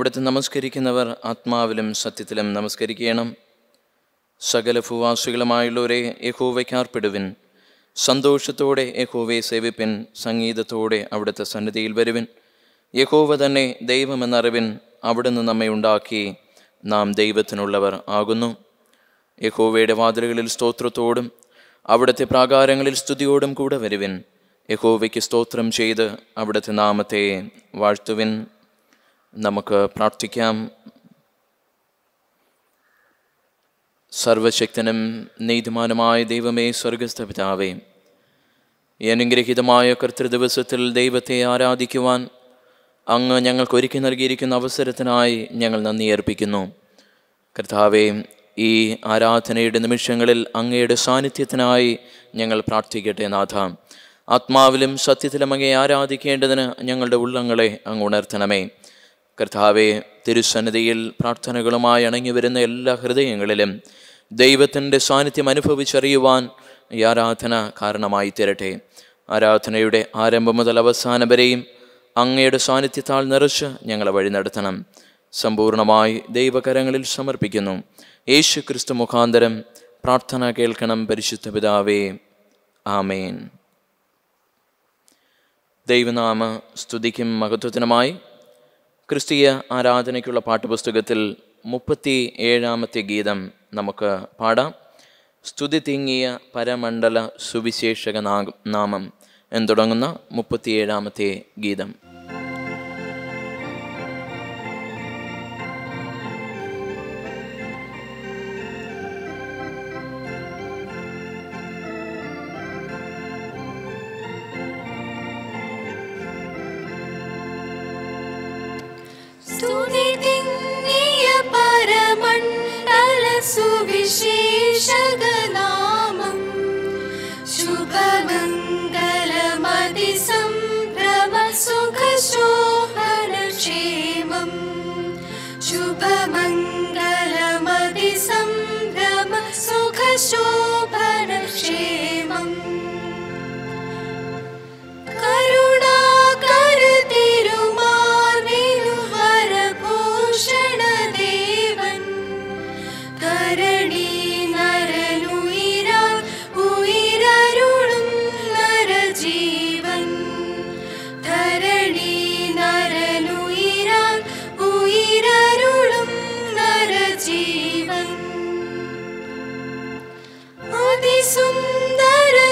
അവിടുത്തെ നമസ്കരിക്കുന്നവർ ആത്മാവിലും സത്യത്തിലും നമസ്കരിക്കണം സകല ഭൂവാസികളുമായുള്ളവരെ യഹോവയ്ക്കാർപ്പെടുവിൻ സന്തോഷത്തോടെ യഹോവയെ സേവിപ്പിൻ സംഗീതത്തോടെ അവിടുത്തെ സന്നിധിയിൽ വരുവിൻ യഹോവ തന്നെ ദൈവമെന്നറിവിൻ അവിടുന്ന് നമ്മെ ഉണ്ടാക്കി നാം ദൈവത്തിനുള്ളവർ ആകുന്നു യഹോവയുടെ വാതിലുകളിൽ സ്തോത്രത്തോടും അവിടുത്തെ പ്രാകാരങ്ങളിൽ സ്തുതിയോടും കൂടെ വരുവിൻ യഹോവയ്ക്ക് സ്തോത്രം ചെയ്ത് അവിടുത്തെ നാമത്തെ വാഴ്ത്തുവിൻ നമുക്ക് പ്രാർത്ഥിക്കാം സർവശക്തനും നീതിമാനുമായ ദൈവമേ സ്വർഗസ്ഥ പിതാവേ ഈ അനുഗ്രഹീതമായ കർത്തൃദിവസത്തിൽ ദൈവത്തെ ആരാധിക്കുവാൻ അങ്ങ് ഞങ്ങൾക്ക് ഒരുക്കി നൽകിയിരിക്കുന്ന അവസരത്തിനായി ഞങ്ങൾ നന്ദി അർപ്പിക്കുന്നു കർത്താവേ ഈ ആരാധനയുടെ നിമിഷങ്ങളിൽ അങ്ങയുടെ സാന്നിധ്യത്തിനായി ഞങ്ങൾ പ്രാർത്ഥിക്കട്ടെ നാഥ ആത്മാവിലും സത്യത്തിലും അങ്ങയെ ആരാധിക്കേണ്ടതിന് ഞങ്ങളുടെ ഉള്ളങ്ങളെ അങ്ങ് ഉണർത്തണമേ കർത്താവെ തിരുസന്നിധിയിൽ പ്രാർത്ഥനകളുമായി അണങ്ങി വരുന്ന എല്ലാ ഹൃദയങ്ങളിലും ദൈവത്തിൻ്റെ സാന്നിധ്യം അനുഭവിച്ചറിയുവാൻ ഈ ആരാധന കാരണമായി തീരട്ടെ ആരാധനയുടെ ആരംഭം മുതൽ അവസാനം വരെയും അങ്ങയുടെ സാന്നിധ്യത്താൽ നിറച്ച് ഞങ്ങളെ വഴി നടത്തണം സമ്പൂർണമായി ദൈവകരങ്ങളിൽ സമർപ്പിക്കുന്നു യേശു ക്രിസ്തു മുഖാന്തരം പ്രാർത്ഥന കേൾക്കണം പരിശുദ്ധ പിതാവേ ആമേൻ ദൈവനാമ സ്തുതിക്കും മഹത്വത്തിനുമായി ക്രിസ്തീയ ആരാധനയ്ക്കുള്ള പാഠപുസ്തകത്തിൽ മുപ്പത്തി ഏഴാമത്തെ ഗീതം നമുക്ക് പാടാം സ്തുതി തിങ്ങിയ പരമണ്ഡല സുവിശേഷക നാമം എന്ന് തുടങ്ങുന്ന മുപ്പത്തിയേഴാമത്തെ ഗീതം शेषदनामम् शुभमङ्गलमदिसं भ्रम सुखशोभरषिवम् शुभमङ्गलमदिसं भ्रम सुखशोभर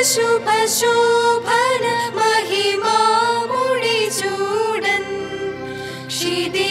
शुभशोभन महिमा मुडिजूडन् श्रीदि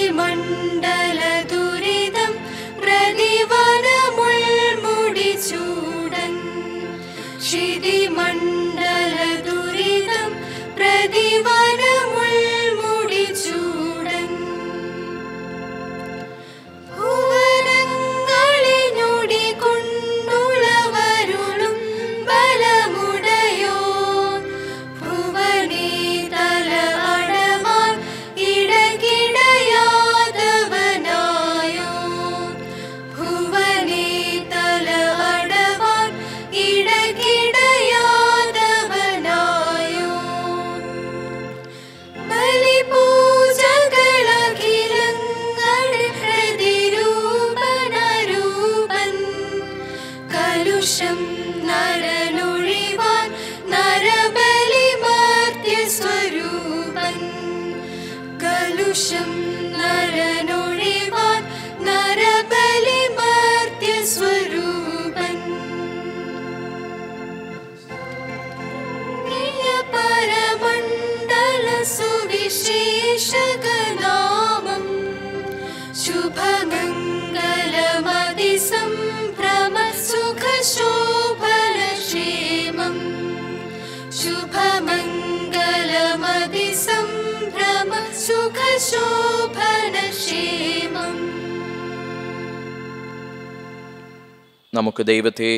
നമുക്ക് ദൈവത്തെ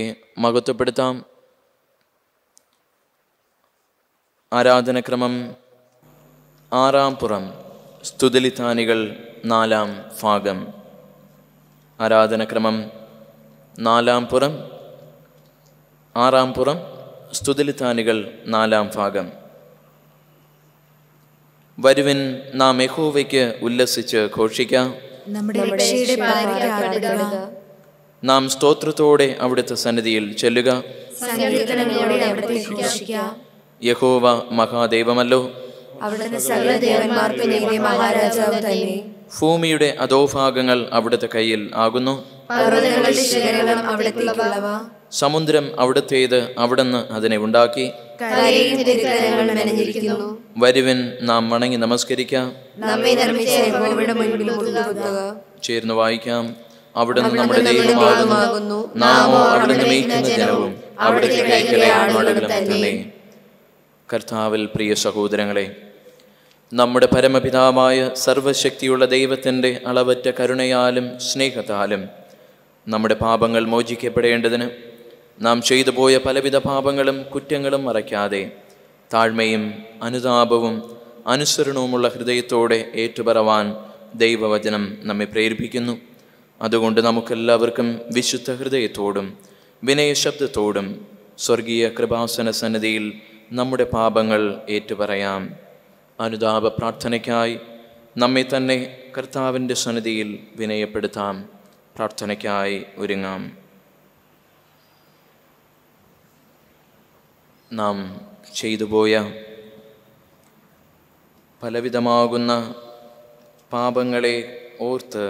മഹത്വപ്പെടുത്താം ആരാധനക്രമം ആറാം പുറം സ്തുതിലിത്താനികൾ നാലാം ഭാഗം ആരാധനക്രമം നാലാം പുറം ആറാം പുറം സ്തുതിലിത്താനികൾ നാലാം ഭാഗം വരുവിൻ നാം യഹോവയ്ക്ക് ഉല്ലസിച്ച് ഘോഷിക്കാം നമ്മുടെ നാം സ്തോത്രത്തോടെ അവിടുത്തെ സന്നിധിയിൽ ചെല്ലുക യഹോവ മഹാദേവമല്ലോ ഭൂമിയുടെ അധോഭാഗങ്ങൾ അവിടുത്തെ കയ്യിൽ ആകുന്നു സമുദ്രം അവിടുത്തേത് അവിടുന്ന് അതിനെ ഉണ്ടാക്കി വരുവൻ നാം വണങ്ങി നമസ്കരിക്കാം ചേർന്ന് വായിക്കാം അവിടുന്ന് നമ്മുടെ ദൈവമാകുന്നു നാമോ അവിടുന്ന് മേയ്ക്കുന്ന ജനവും അവിടുത്തെ കൈക്കലെ തന്നെ കർത്താവിൽ പ്രിയ സഹോദരങ്ങളെ നമ്മുടെ പരമപിതാവായ സർവശക്തിയുള്ള ദൈവത്തിൻ്റെ അളവറ്റ കരുണയാലും സ്നേഹത്താലും നമ്മുടെ പാപങ്ങൾ മോചിക്കപ്പെടേണ്ടതിന് നാം ചെയ്തു പോയ പലവിധ പാപങ്ങളും കുറ്റങ്ങളും മറയ്ക്കാതെ താഴ്മയും അനുതാപവും അനുസരണവുമുള്ള ഹൃദയത്തോടെ ഏറ്റുപറവാൻ ദൈവവചനം നമ്മെ പ്രേരിപ്പിക്കുന്നു അതുകൊണ്ട് നമുക്കെല്ലാവർക്കും വിശുദ്ധ ഹൃദയത്തോടും വിനയശബ്ദത്തോടും സ്വർഗീയ കൃപാസന സന്നിധിയിൽ നമ്മുടെ പാപങ്ങൾ ഏറ്റുപറയാം അനുതാപ പ്രാർത്ഥനയ്ക്കായി നമ്മെ തന്നെ കർത്താവിൻ്റെ സന്നിധിയിൽ വിനയപ്പെടുത്താം പ്രാർത്ഥനയ്ക്കായി ഒരുങ്ങാം നാം ചെയ്തുപോയ പലവിധമാകുന്ന പാപങ്ങളെ ഓർത്ത്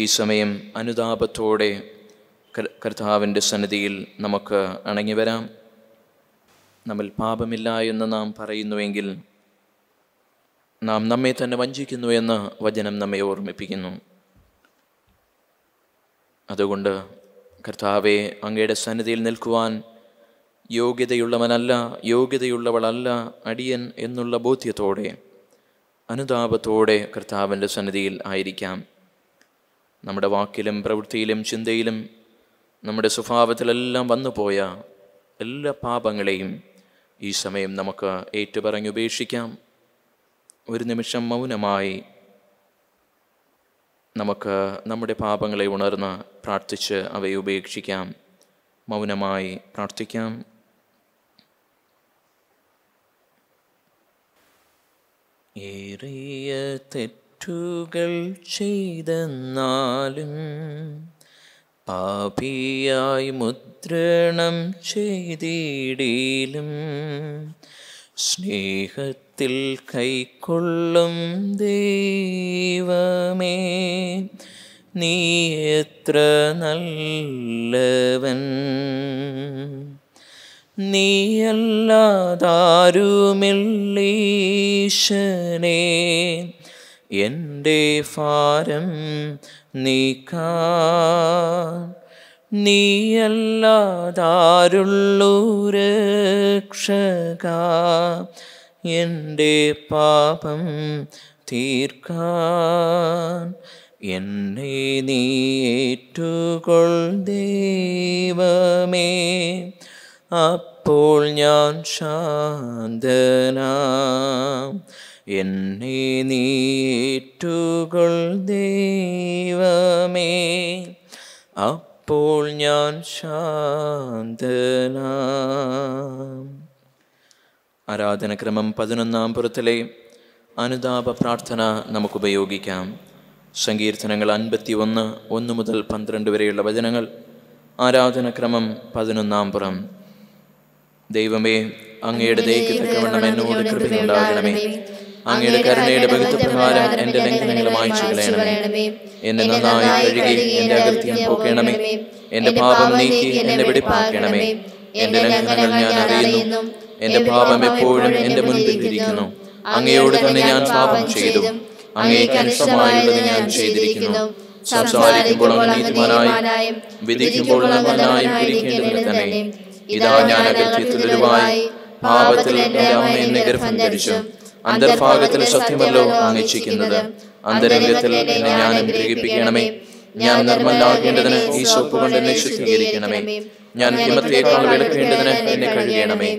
ഈ സമയം അനുതാപത്തോടെ കർത്താവിൻ്റെ സന്നിധിയിൽ നമുക്ക് അണങ്ങി വരാം നമ്മൾ പാപമില്ല എന്ന് നാം പറയുന്നുവെങ്കിൽ നാം നമ്മെ തന്നെ വഞ്ചിക്കുന്നു എന്ന് വചനം നമ്മെ ഓർമ്മിപ്പിക്കുന്നു അതുകൊണ്ട് കർത്താവെ അങ്ങയുടെ സന്നിധിയിൽ നിൽക്കുവാൻ യോഗ്യതയുള്ളവനല്ല യോഗ്യതയുള്ളവളല്ല അടിയൻ എന്നുള്ള ബോധ്യത്തോടെ അനുതാപത്തോടെ കർത്താവിൻ്റെ സന്നിധിയിൽ ആയിരിക്കാം നമ്മുടെ വാക്കിലും പ്രവൃത്തിയിലും ചിന്തയിലും നമ്മുടെ സ്വഭാവത്തിലെല്ലാം വന്നുപോയ എല്ലാ പാപങ്ങളെയും ഈ സമയം നമുക്ക് ഏറ്റുപറഞ്ഞുപേക്ഷിക്കാം ഒരു നിമിഷം മൗനമായി നമുക്ക് നമ്മുടെ പാപങ്ങളെ ഉണർന്ന് പ്രാർത്ഥിച്ച് അവയെ ഉപേക്ഷിക്കാം മൗനമായി പ്രാർത്ഥിക്കാം ഏറിയ തെറ്റ് തെറ്റുകൾ ചെയ്തെന്നാലും പാപിയായി മുദ്രണം ചെയ്തിടിയിലും സ്നേഹത്തിൽ കൈക്കൊള്ളും ദൈവമേ നീ എത്ര നല്ലവൻ നീയല്ലാതാരുമില്ലീശനേ എൻ്റെ ഭാരം നീക്കാൻ നീയല്ലാതാരുള്ളൂ എൻ്റെ പാപം തീർക്കാൻ എന്നെ നീ ഏറ്റുകൊൾ ദൈവമേ അപ്പോൾ ഞാൻ ശാന്തനാം എന്നെ നീറ്റുകൾ ദൈവമേ അപ്പോൾ ഞാൻ ശാന്തന ആരാധനക്രമം പതിനൊന്നാം പുറത്തിലെ അനുതാപ പ്രാർത്ഥന നമുക്കുപയോഗിക്കാം സങ്കീർത്തനങ്ങൾ അൻപത്തി ഒന്ന് ഒന്ന് മുതൽ പന്ത്രണ്ട് വരെയുള്ള വചനങ്ങൾ ആരാധനക്രമം പതിനൊന്നാം പുറം ദൈവമേ അങ്ങയുടെ ദയ്ക്ക് എന്നോട് കൃപയുണ്ടാകണമേ അങ്ങയുടെ കരുണയുടെ ഭക്തപ്രകാരം എന്റെ ലംഘനങ്ങൾ വായിച്ചു കളയണമേ എന്നെ നന്നായി കഴുകി എന്റെ അകൃത്യം പോക്കണമേ എന്റെ പാപം നീക്കി എന്നെ വെടിപ്പാക്കണമേ എന്റെ ലംഘനങ്ങൾ ഞാൻ അറിയുന്നു എന്റെ പാപം എപ്പോഴും എന്റെ മുൻപിൽ ഇരിക്കുന്നു അങ്ങയോട് തന്നെ ഞാൻ പാപം ചെയ്തു അങ്ങേക്ക് അനുസമായുള്ളത് ഞാൻ ചെയ്തിരിക്കുന്നു സംസാരിക്കുമ്പോൾ വിധിക്കുമ്പോൾ തന്നെ ഇതാ ഞാൻ അകൃത്യത്തിൽ പാപത്തിൽ എന്റെ അമ്മ എന്നെ ഗർഭം ധരിച്ചു അന്തർഭാഗത്തിൽ സത്യമല്ലോ അങ്ങേക്ഷിക്കുന്നത് അന്തരംഗത്തിൽ എന്നെ ഞാൻ അനുഗ്രഹിപ്പിക്കണമേ ഞാൻ നിർമ്മലാകേണ്ടതിന് ഈ സോപ്പ് കൊണ്ട് എന്നെ ശുദ്ധീകരിക്കണമേ ഞാൻ ഹിമത്തേക്കാൾ വിളക്കേണ്ടതിന് എന്നെ കഴുകണമേ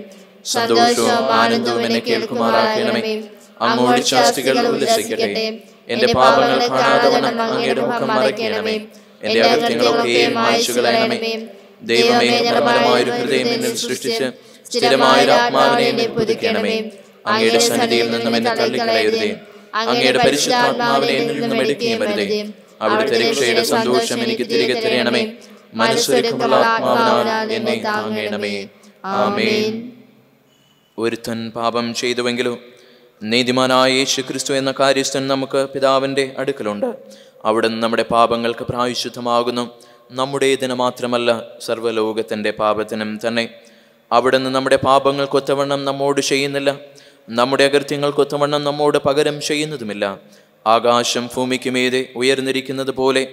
സന്തോഷവും ആനന്ദവും എന്നെ കേൾക്കുമാറാക്കണമേ അങ്ങോട്ട് ശാസ്ത്രികൾ ഉല്ലസിക്കട്ടെ എന്റെ പാപങ്ങൾ കാണാതെ അങ്ങയുടെ മുഖം മറക്കണമേ എന്റെ അകത്യങ്ങളൊക്കെയും മായ്ച്ചു ദൈവമേ നിർമ്മലമായൊരു ഹൃദയം എന്നിൽ സൃഷ്ടിച്ച് സ്ഥിരമായൊരു ആത്മാവിനെ എന്നെ പുതുക്കണമേ അങ്ങയുടെ സന്നിധിയിൽ നിന്നും എന്നെ തള്ളിക്കളയരുതേ അങ്ങയുടെ പരിശുദ്ധാത്മാവിനെ എന്നിൽ നിന്നും എടുക്കുകയും വരുതേ അവിടുത്തെ രക്ഷയുടെ സന്തോഷം എനിക്ക് തിരികെ തരണമേ മനസ്സൊരുക്കമുള്ള ആത്മാവിനാൽ എന്നെ താങ്ങണമേ ആമേൻ ഒരുത്തൻ പാപം ചെയ്തുവെങ്കിലോ നീതിമാനായ യേശു ക്രിസ്തു എന്ന കാര്യസ്ഥൻ നമുക്ക് പിതാവിൻ്റെ അടുക്കലുണ്ട് അവിടുന്ന് നമ്മുടെ പാപങ്ങൾക്ക് പ്രായശുദ്ധമാകുന്നു നമ്മുടേതിന് മാത്രമല്ല സർവ്വലോകത്തിൻ്റെ പാപത്തിനും തന്നെ അവിടുന്ന് നമ്മുടെ പാപങ്ങൾക്കൊത്തവണ്ണം നമ്മോട് ചെയ്യുന്നില്ല നമ്മുടെ അകൃത്യങ്ങൾക്ക് ഒത്തവണ്ണം നമ്മോട് പകരം ചെയ്യുന്നതുമില്ല ആകാശം ഭൂമിക്കുമീതെ ഉയർന്നിരിക്കുന്നത് പോലെ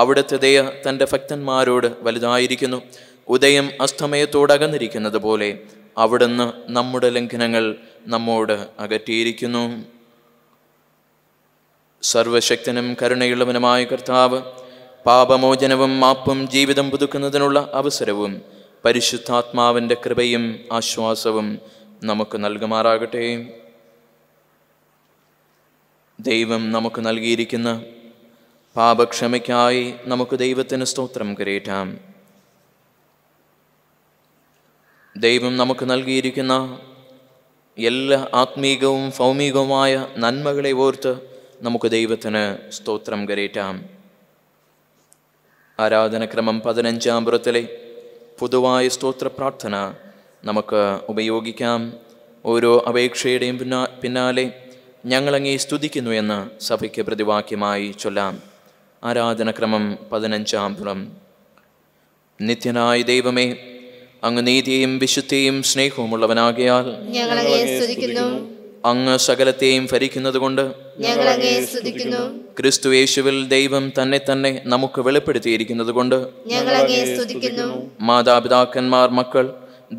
അവിടുത്തെ ദയ തൻ്റെ ഭക്തന്മാരോട് വലുതായിരിക്കുന്നു ഉദയം അസ്തമയത്തോടകന്നിരിക്കുന്നത് പോലെ അവിടുന്ന് നമ്മുടെ ലംഘനങ്ങൾ നമ്മോട് അകറ്റിയിരിക്കുന്നു സർവശക്തനും കരുണയുള്ളവനുമായ കർത്താവ് പാപമോചനവും മാപ്പും ജീവിതം പുതുക്കുന്നതിനുള്ള അവസരവും പരിശുദ്ധാത്മാവിൻ്റെ കൃപയും ആശ്വാസവും നമുക്ക് നൽകുമാറാകട്ടെ ദൈവം നമുക്ക് നൽകിയിരിക്കുന്ന പാപക്ഷമയ്ക്കായി നമുക്ക് ദൈവത്തിന് സ്തോത്രം കരയേറ്റാം ദൈവം നമുക്ക് നൽകിയിരിക്കുന്ന എല്ലാ ആത്മീകവും ഭൗമികവുമായ നന്മകളെ ഓർത്ത് നമുക്ക് ദൈവത്തിന് സ്തോത്രം കരയേറ്റാം ആരാധനക്രമം പതിനഞ്ചാം പുറത്തിലെ പൊതുവായ സ്തോത്ര പ്രാർത്ഥന നമുക്ക് ഉപയോഗിക്കാം ഓരോ അപേക്ഷയുടെയും പിന്നാ പിന്നാലെ ഞങ്ങളങ്ങേ സ്തുതിക്കുന്നു എന്ന് സഭയ്ക്ക് പ്രതിവാക്യമായി ചൊല്ലാം ആരാധനക്രമം പതിനഞ്ചാം പുറം നിത്യനായ ദൈവമേ അങ്ങ് നീതിയെയും വിശുദ്ധിയും സ്നേഹവുമുള്ളവനാകിയാൽ അങ്ങ് സകലത്തെയും കൊണ്ട് ക്രിസ്തു യേശുവിൽ ദൈവം തന്നെ തന്നെ നമുക്ക് വെളിപ്പെടുത്തിയിരിക്കുന്നത് കൊണ്ട് മാതാപിതാക്കന്മാർ മക്കൾ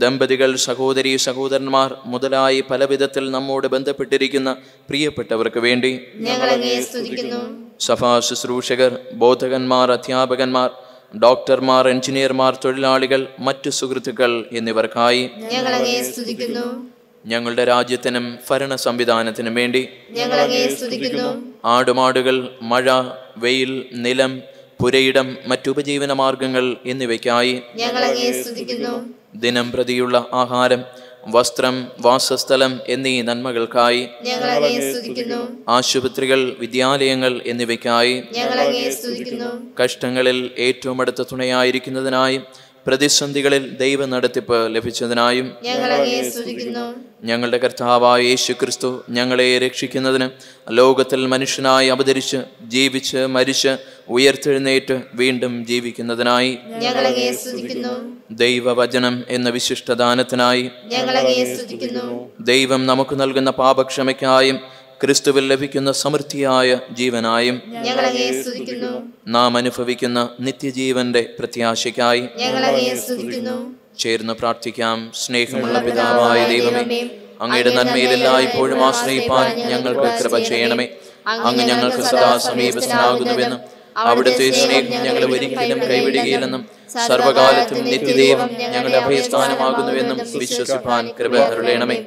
ദമ്പതികൾ സഹോദരി സഹോദരന്മാർ മുതലായി പലവിധത്തിൽ നമ്മോട് ബന്ധപ്പെട്ടിരിക്കുന്ന പ്രിയപ്പെട്ടവർക്ക് വേണ്ടി സഭാ ശുശ്രൂഷകർ ബോധകന്മാർ അധ്യാപകന്മാർ ഡോക്ടർമാർ എഞ്ചിനീയർമാർ തൊഴിലാളികൾ മറ്റു സുഹൃത്തുക്കൾ എന്നിവർക്കായി ഞങ്ങളുടെ രാജ്യത്തിനും ഭരണ സംവിധാനത്തിനും വേണ്ടി ആടുമാടുകൾ മഴ വെയിൽ നിലം പുരയിടം മറ്റുപജീവന മാർഗങ്ങൾ എന്നിവയ്ക്കായി ദിനം പ്രതിയുള്ള ആഹാരം വസ്ത്രം വാസസ്ഥലം എന്നീ നന്മകൾക്കായി ആശുപത്രികൾ വിദ്യാലയങ്ങൾ എന്നിവയ്ക്കായി കഷ്ടങ്ങളിൽ ഏറ്റവും അടുത്ത തുണയായിരിക്കുന്നതിനായി പ്രതിസന്ധികളിൽ ദൈവ നടത്തിപ്പ് ലഭിച്ചതിനായും ഞങ്ങളുടെ കർത്താവായ യേശു ക്രിസ്തു ഞങ്ങളെ രക്ഷിക്കുന്നതിന് ലോകത്തിൽ മനുഷ്യനായി അവതരിച്ച് ജീവിച്ച് മരിച്ച് ഉയർത്തെഴുന്നേറ്റ് വീണ്ടും ജീവിക്കുന്നതിനായി ദൈവവചനം എന്ന വിശിഷ്ട ദാനത്തിനായി ദൈവം നമുക്ക് നൽകുന്ന പാപക്ഷമയ്ക്കായും ക്രിസ്തുവിൽ ലഭിക്കുന്ന സമൃദ്ധിയായ ജീവനായും നാം അനുഭവിക്കുന്ന നിത്യജീവന്റെ പ്രത്യാശയ്ക്കായി ചേർന്ന് പ്രാർത്ഥിക്കാം സ്നേഹമുള്ള പിതാവായ ദൈവമേ അങ്ങയുടെ നന്മയിലെല്ലാം ഇപ്പോഴും ആശ്രയിപ്പാൻ ഞങ്ങൾക്ക് കൃപ ചെയ്യണമേ അങ്ങ് ഞങ്ങൾക്ക് സദാ സമീപസ്ഥനാകുന്നുവെന്നും അവിടുത്തെ സ്നേഹം ഞങ്ങളെ ഒരിക്കലും കൈവിടുകയില്ലെന്നും സർവകാലത്തും നിത്യദൈവം ഞങ്ങളുടെ അഭയസ്ഥാനമാകുന്നുവെന്നും വിശ്വസിപ്പാൻ കൃപ അരുളേണമേ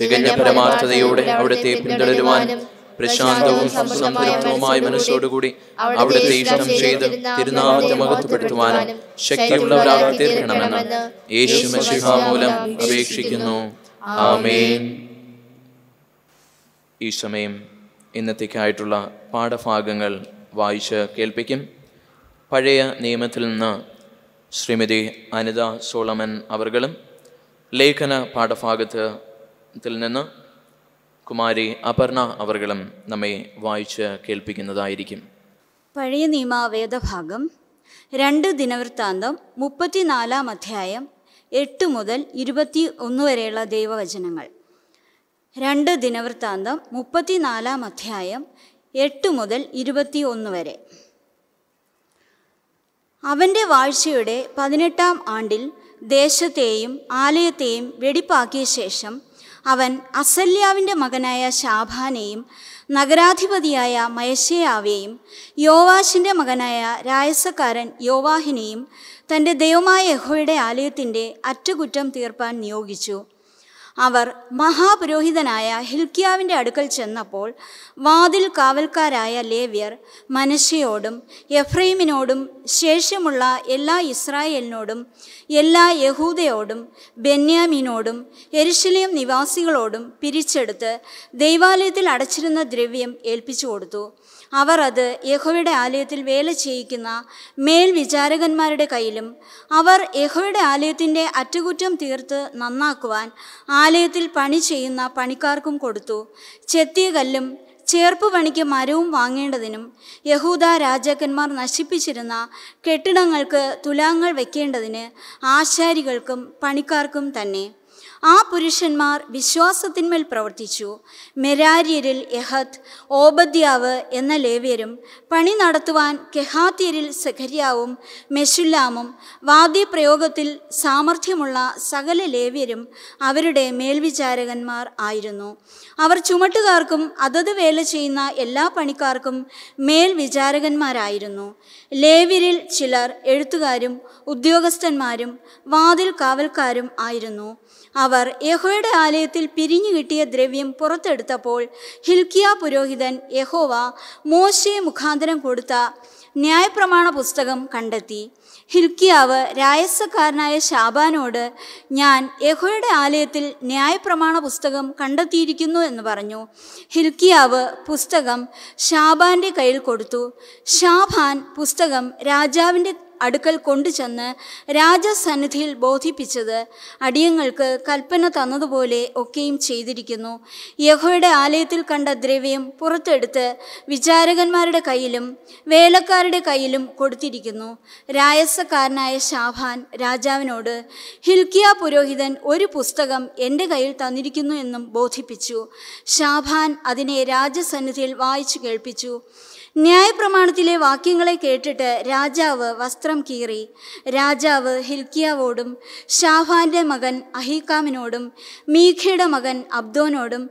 തികഞ്ഞ പരമാർത്ഥതയോടെ അവിടുത്തെ പിന്തുടരുവാൻ പ്രശാന്തവും സംതൃപ്തവുമായ മനസ്സോടുകൂടി അവിടുത്തെ ഇഷ്ടം ചെയ്ത് തിരുനാമത്തെ മഹത്വപ്പെടുത്തുവാനും ശക്തിയുള്ളവരായി തീർക്കണമെന്ന് യേശു മൂലം അപേക്ഷിക്കുന്നു ആമേൻ ഈ സമയം ഇന്നത്തേക്കായിട്ടുള്ള പാഠഭാഗങ്ങൾ വായിച്ച് കേൾപ്പിക്കും പഴയ നിയമത്തിൽ നിന്ന് ശ്രീമതി അനിത സോളമൻ അവർകളും ലേഖന പാഠഭാഗത്ത് ത്തിൽ നിന്ന് കുമാരി അപർണ അവർകളും നമ്മെ വായിച്ച് കേൾപ്പിക്കുന്നതായിരിക്കും പഴയ നിയമ വേദഭാഗം രണ്ട് ദിനവൃത്താന്തം മുപ്പത്തിനാലാം അധ്യായം എട്ട് മുതൽ ഇരുപത്തി ഒന്ന് വരെയുള്ള ദൈവവചനങ്ങൾ രണ്ട് ദിനവൃത്താന്തം മുപ്പത്തിനാലാം അധ്യായം എട്ട് മുതൽ ഇരുപത്തി ഒന്ന് വരെ അവൻ്റെ വാഴ്ചയുടെ പതിനെട്ടാം ആണ്ടിൽ ദേശത്തെയും ആലയത്തെയും വെടിപ്പാക്കിയ ശേഷം അവൻ അസല്യാവിൻ്റെ മകനായ ശാഭാനെയും നഗരാധിപതിയായ മയശയാവേയും യോവാശിൻ്റെ മകനായ രായസക്കാരൻ യോവാഹിനെയും തൻ്റെ ദൈവമായ യഹോയുടെ ആലയത്തിൻ്റെ അറ്റകുറ്റം തീർപ്പാൻ നിയോഗിച്ചു അവർ മഹാപുരോഹിതനായ ഹിൽക്കിയാവിൻ്റെ അടുക്കൽ ചെന്നപ്പോൾ വാതിൽ കാവൽക്കാരായ ലേവ്യർ മനശയോടും എഫ്രൈമിനോടും ശേഷമുള്ള എല്ലാ ഇസ്രായേലിനോടും എല്ലാ യഹൂദയോടും ബെന്യാമീനോടും എരിശിലിയം നിവാസികളോടും പിരിച്ചെടുത്ത് ദൈവാലയത്തിൽ അടച്ചിരുന്ന ദ്രവ്യം ഏൽപ്പിച്ചു കൊടുത്തു അവർ അത് യഹോയുടെ ആലയത്തിൽ വേല ചെയ്യിക്കുന്ന മേൽവിചാരകന്മാരുടെ കയ്യിലും അവർ യഹോയുടെ ആലയത്തിൻ്റെ അറ്റകുറ്റം തീർത്ത് നന്നാക്കുവാൻ ആലയത്തിൽ പണി ചെയ്യുന്ന പണിക്കാർക്കും കൊടുത്തു ചെത്തിയ കല്ലും ചേർപ്പ് പണിക്ക് മരവും വാങ്ങേണ്ടതിനും യഹൂദ രാജാക്കന്മാർ നശിപ്പിച്ചിരുന്ന കെട്ടിടങ്ങൾക്ക് തുലാങ്ങൾ വയ്ക്കേണ്ടതിന് ആശാരികൾക്കും പണിക്കാർക്കും തന്നെ ആ പുരുഷന്മാർ വിശ്വാസത്തിന്മേൽ പ്രവർത്തിച്ചു മെരാര്യരിൽ യഹത്ത് ഓബദ്യാവ് എന്ന ലേവ്യരും പണി നടത്തുവാൻ കെഹാത്യരിൽ സഖരിയാവും മെഷുല്ലാമും വാദ്യപ്രയോഗത്തിൽ സാമർഥ്യമുള്ള സകല ലേവ്യരും അവരുടെ മേൽവിചാരകന്മാർ ആയിരുന്നു അവർ ചുമട്ടുകാർക്കും അതത് വേല ചെയ്യുന്ന എല്ലാ പണിക്കാർക്കും മേൽവിചാരകന്മാരായിരുന്നു ലേവ്യരിൽ ചിലർ എഴുത്തുകാരും ഉദ്യോഗസ്ഥന്മാരും വാതിൽ കാവൽക്കാരും ആയിരുന്നു അവർ യഹോയുടെ ആലയത്തിൽ പിരിഞ്ഞു കിട്ടിയ ദ്രവ്യം പുറത്തെടുത്തപ്പോൾ ഹിൽക്കിയ പുരോഹിതൻ യഹോവ മോശയെ മുഖാന്തരം കൊടുത്ത ന്യായപ്രമാണ പുസ്തകം കണ്ടെത്തി ഹിൽക്കിയാവ് രായസക്കാരനായ ഷാബാനോട് ഞാൻ യഹോയുടെ ആലയത്തിൽ ന്യായപ്രമാണ പുസ്തകം കണ്ടെത്തിയിരിക്കുന്നു എന്ന് പറഞ്ഞു ഹിൽക്കിയാവ് പുസ്തകം ഷാബാൻ്റെ കയ്യിൽ കൊടുത്തു ഷാബാൻ പുസ്തകം രാജാവിൻ്റെ അടുക്കൽ കൊണ്ടുചെന്ന് രാജസന്നിധിയിൽ ബോധിപ്പിച്ചത് അടിയങ്ങൾക്ക് കൽപ്പന തന്നതുപോലെ ഒക്കെയും ചെയ്തിരിക്കുന്നു യഹോയുടെ ആലയത്തിൽ കണ്ട ദ്രവ്യം പുറത്തെടുത്ത് വിചാരകന്മാരുടെ കയ്യിലും വേലക്കാരുടെ കയ്യിലും കൊടുത്തിരിക്കുന്നു രായസക്കാരനായ ഷാഫാൻ രാജാവിനോട് ഹിൽക്കിയ പുരോഹിതൻ ഒരു പുസ്തകം എൻ്റെ കയ്യിൽ തന്നിരിക്കുന്നു എന്നും ബോധിപ്പിച്ചു ഷാഫാൻ അതിനെ രാജസന്നിധിയിൽ വായിച്ചു കേൾപ്പിച്ചു ന്യായപ്രമാണത്തിലെ വാക്യങ്ങളെ കേട്ടിട്ട് രാജാവ് വസ്ത്രം കീറി രാജാവ് ഹിൽക്കിയാവോടും ഷാഫാന്റെ മകൻ അഹീക്കാമിനോടും മീഖയുടെ മകൻ അബ്ദോനോടും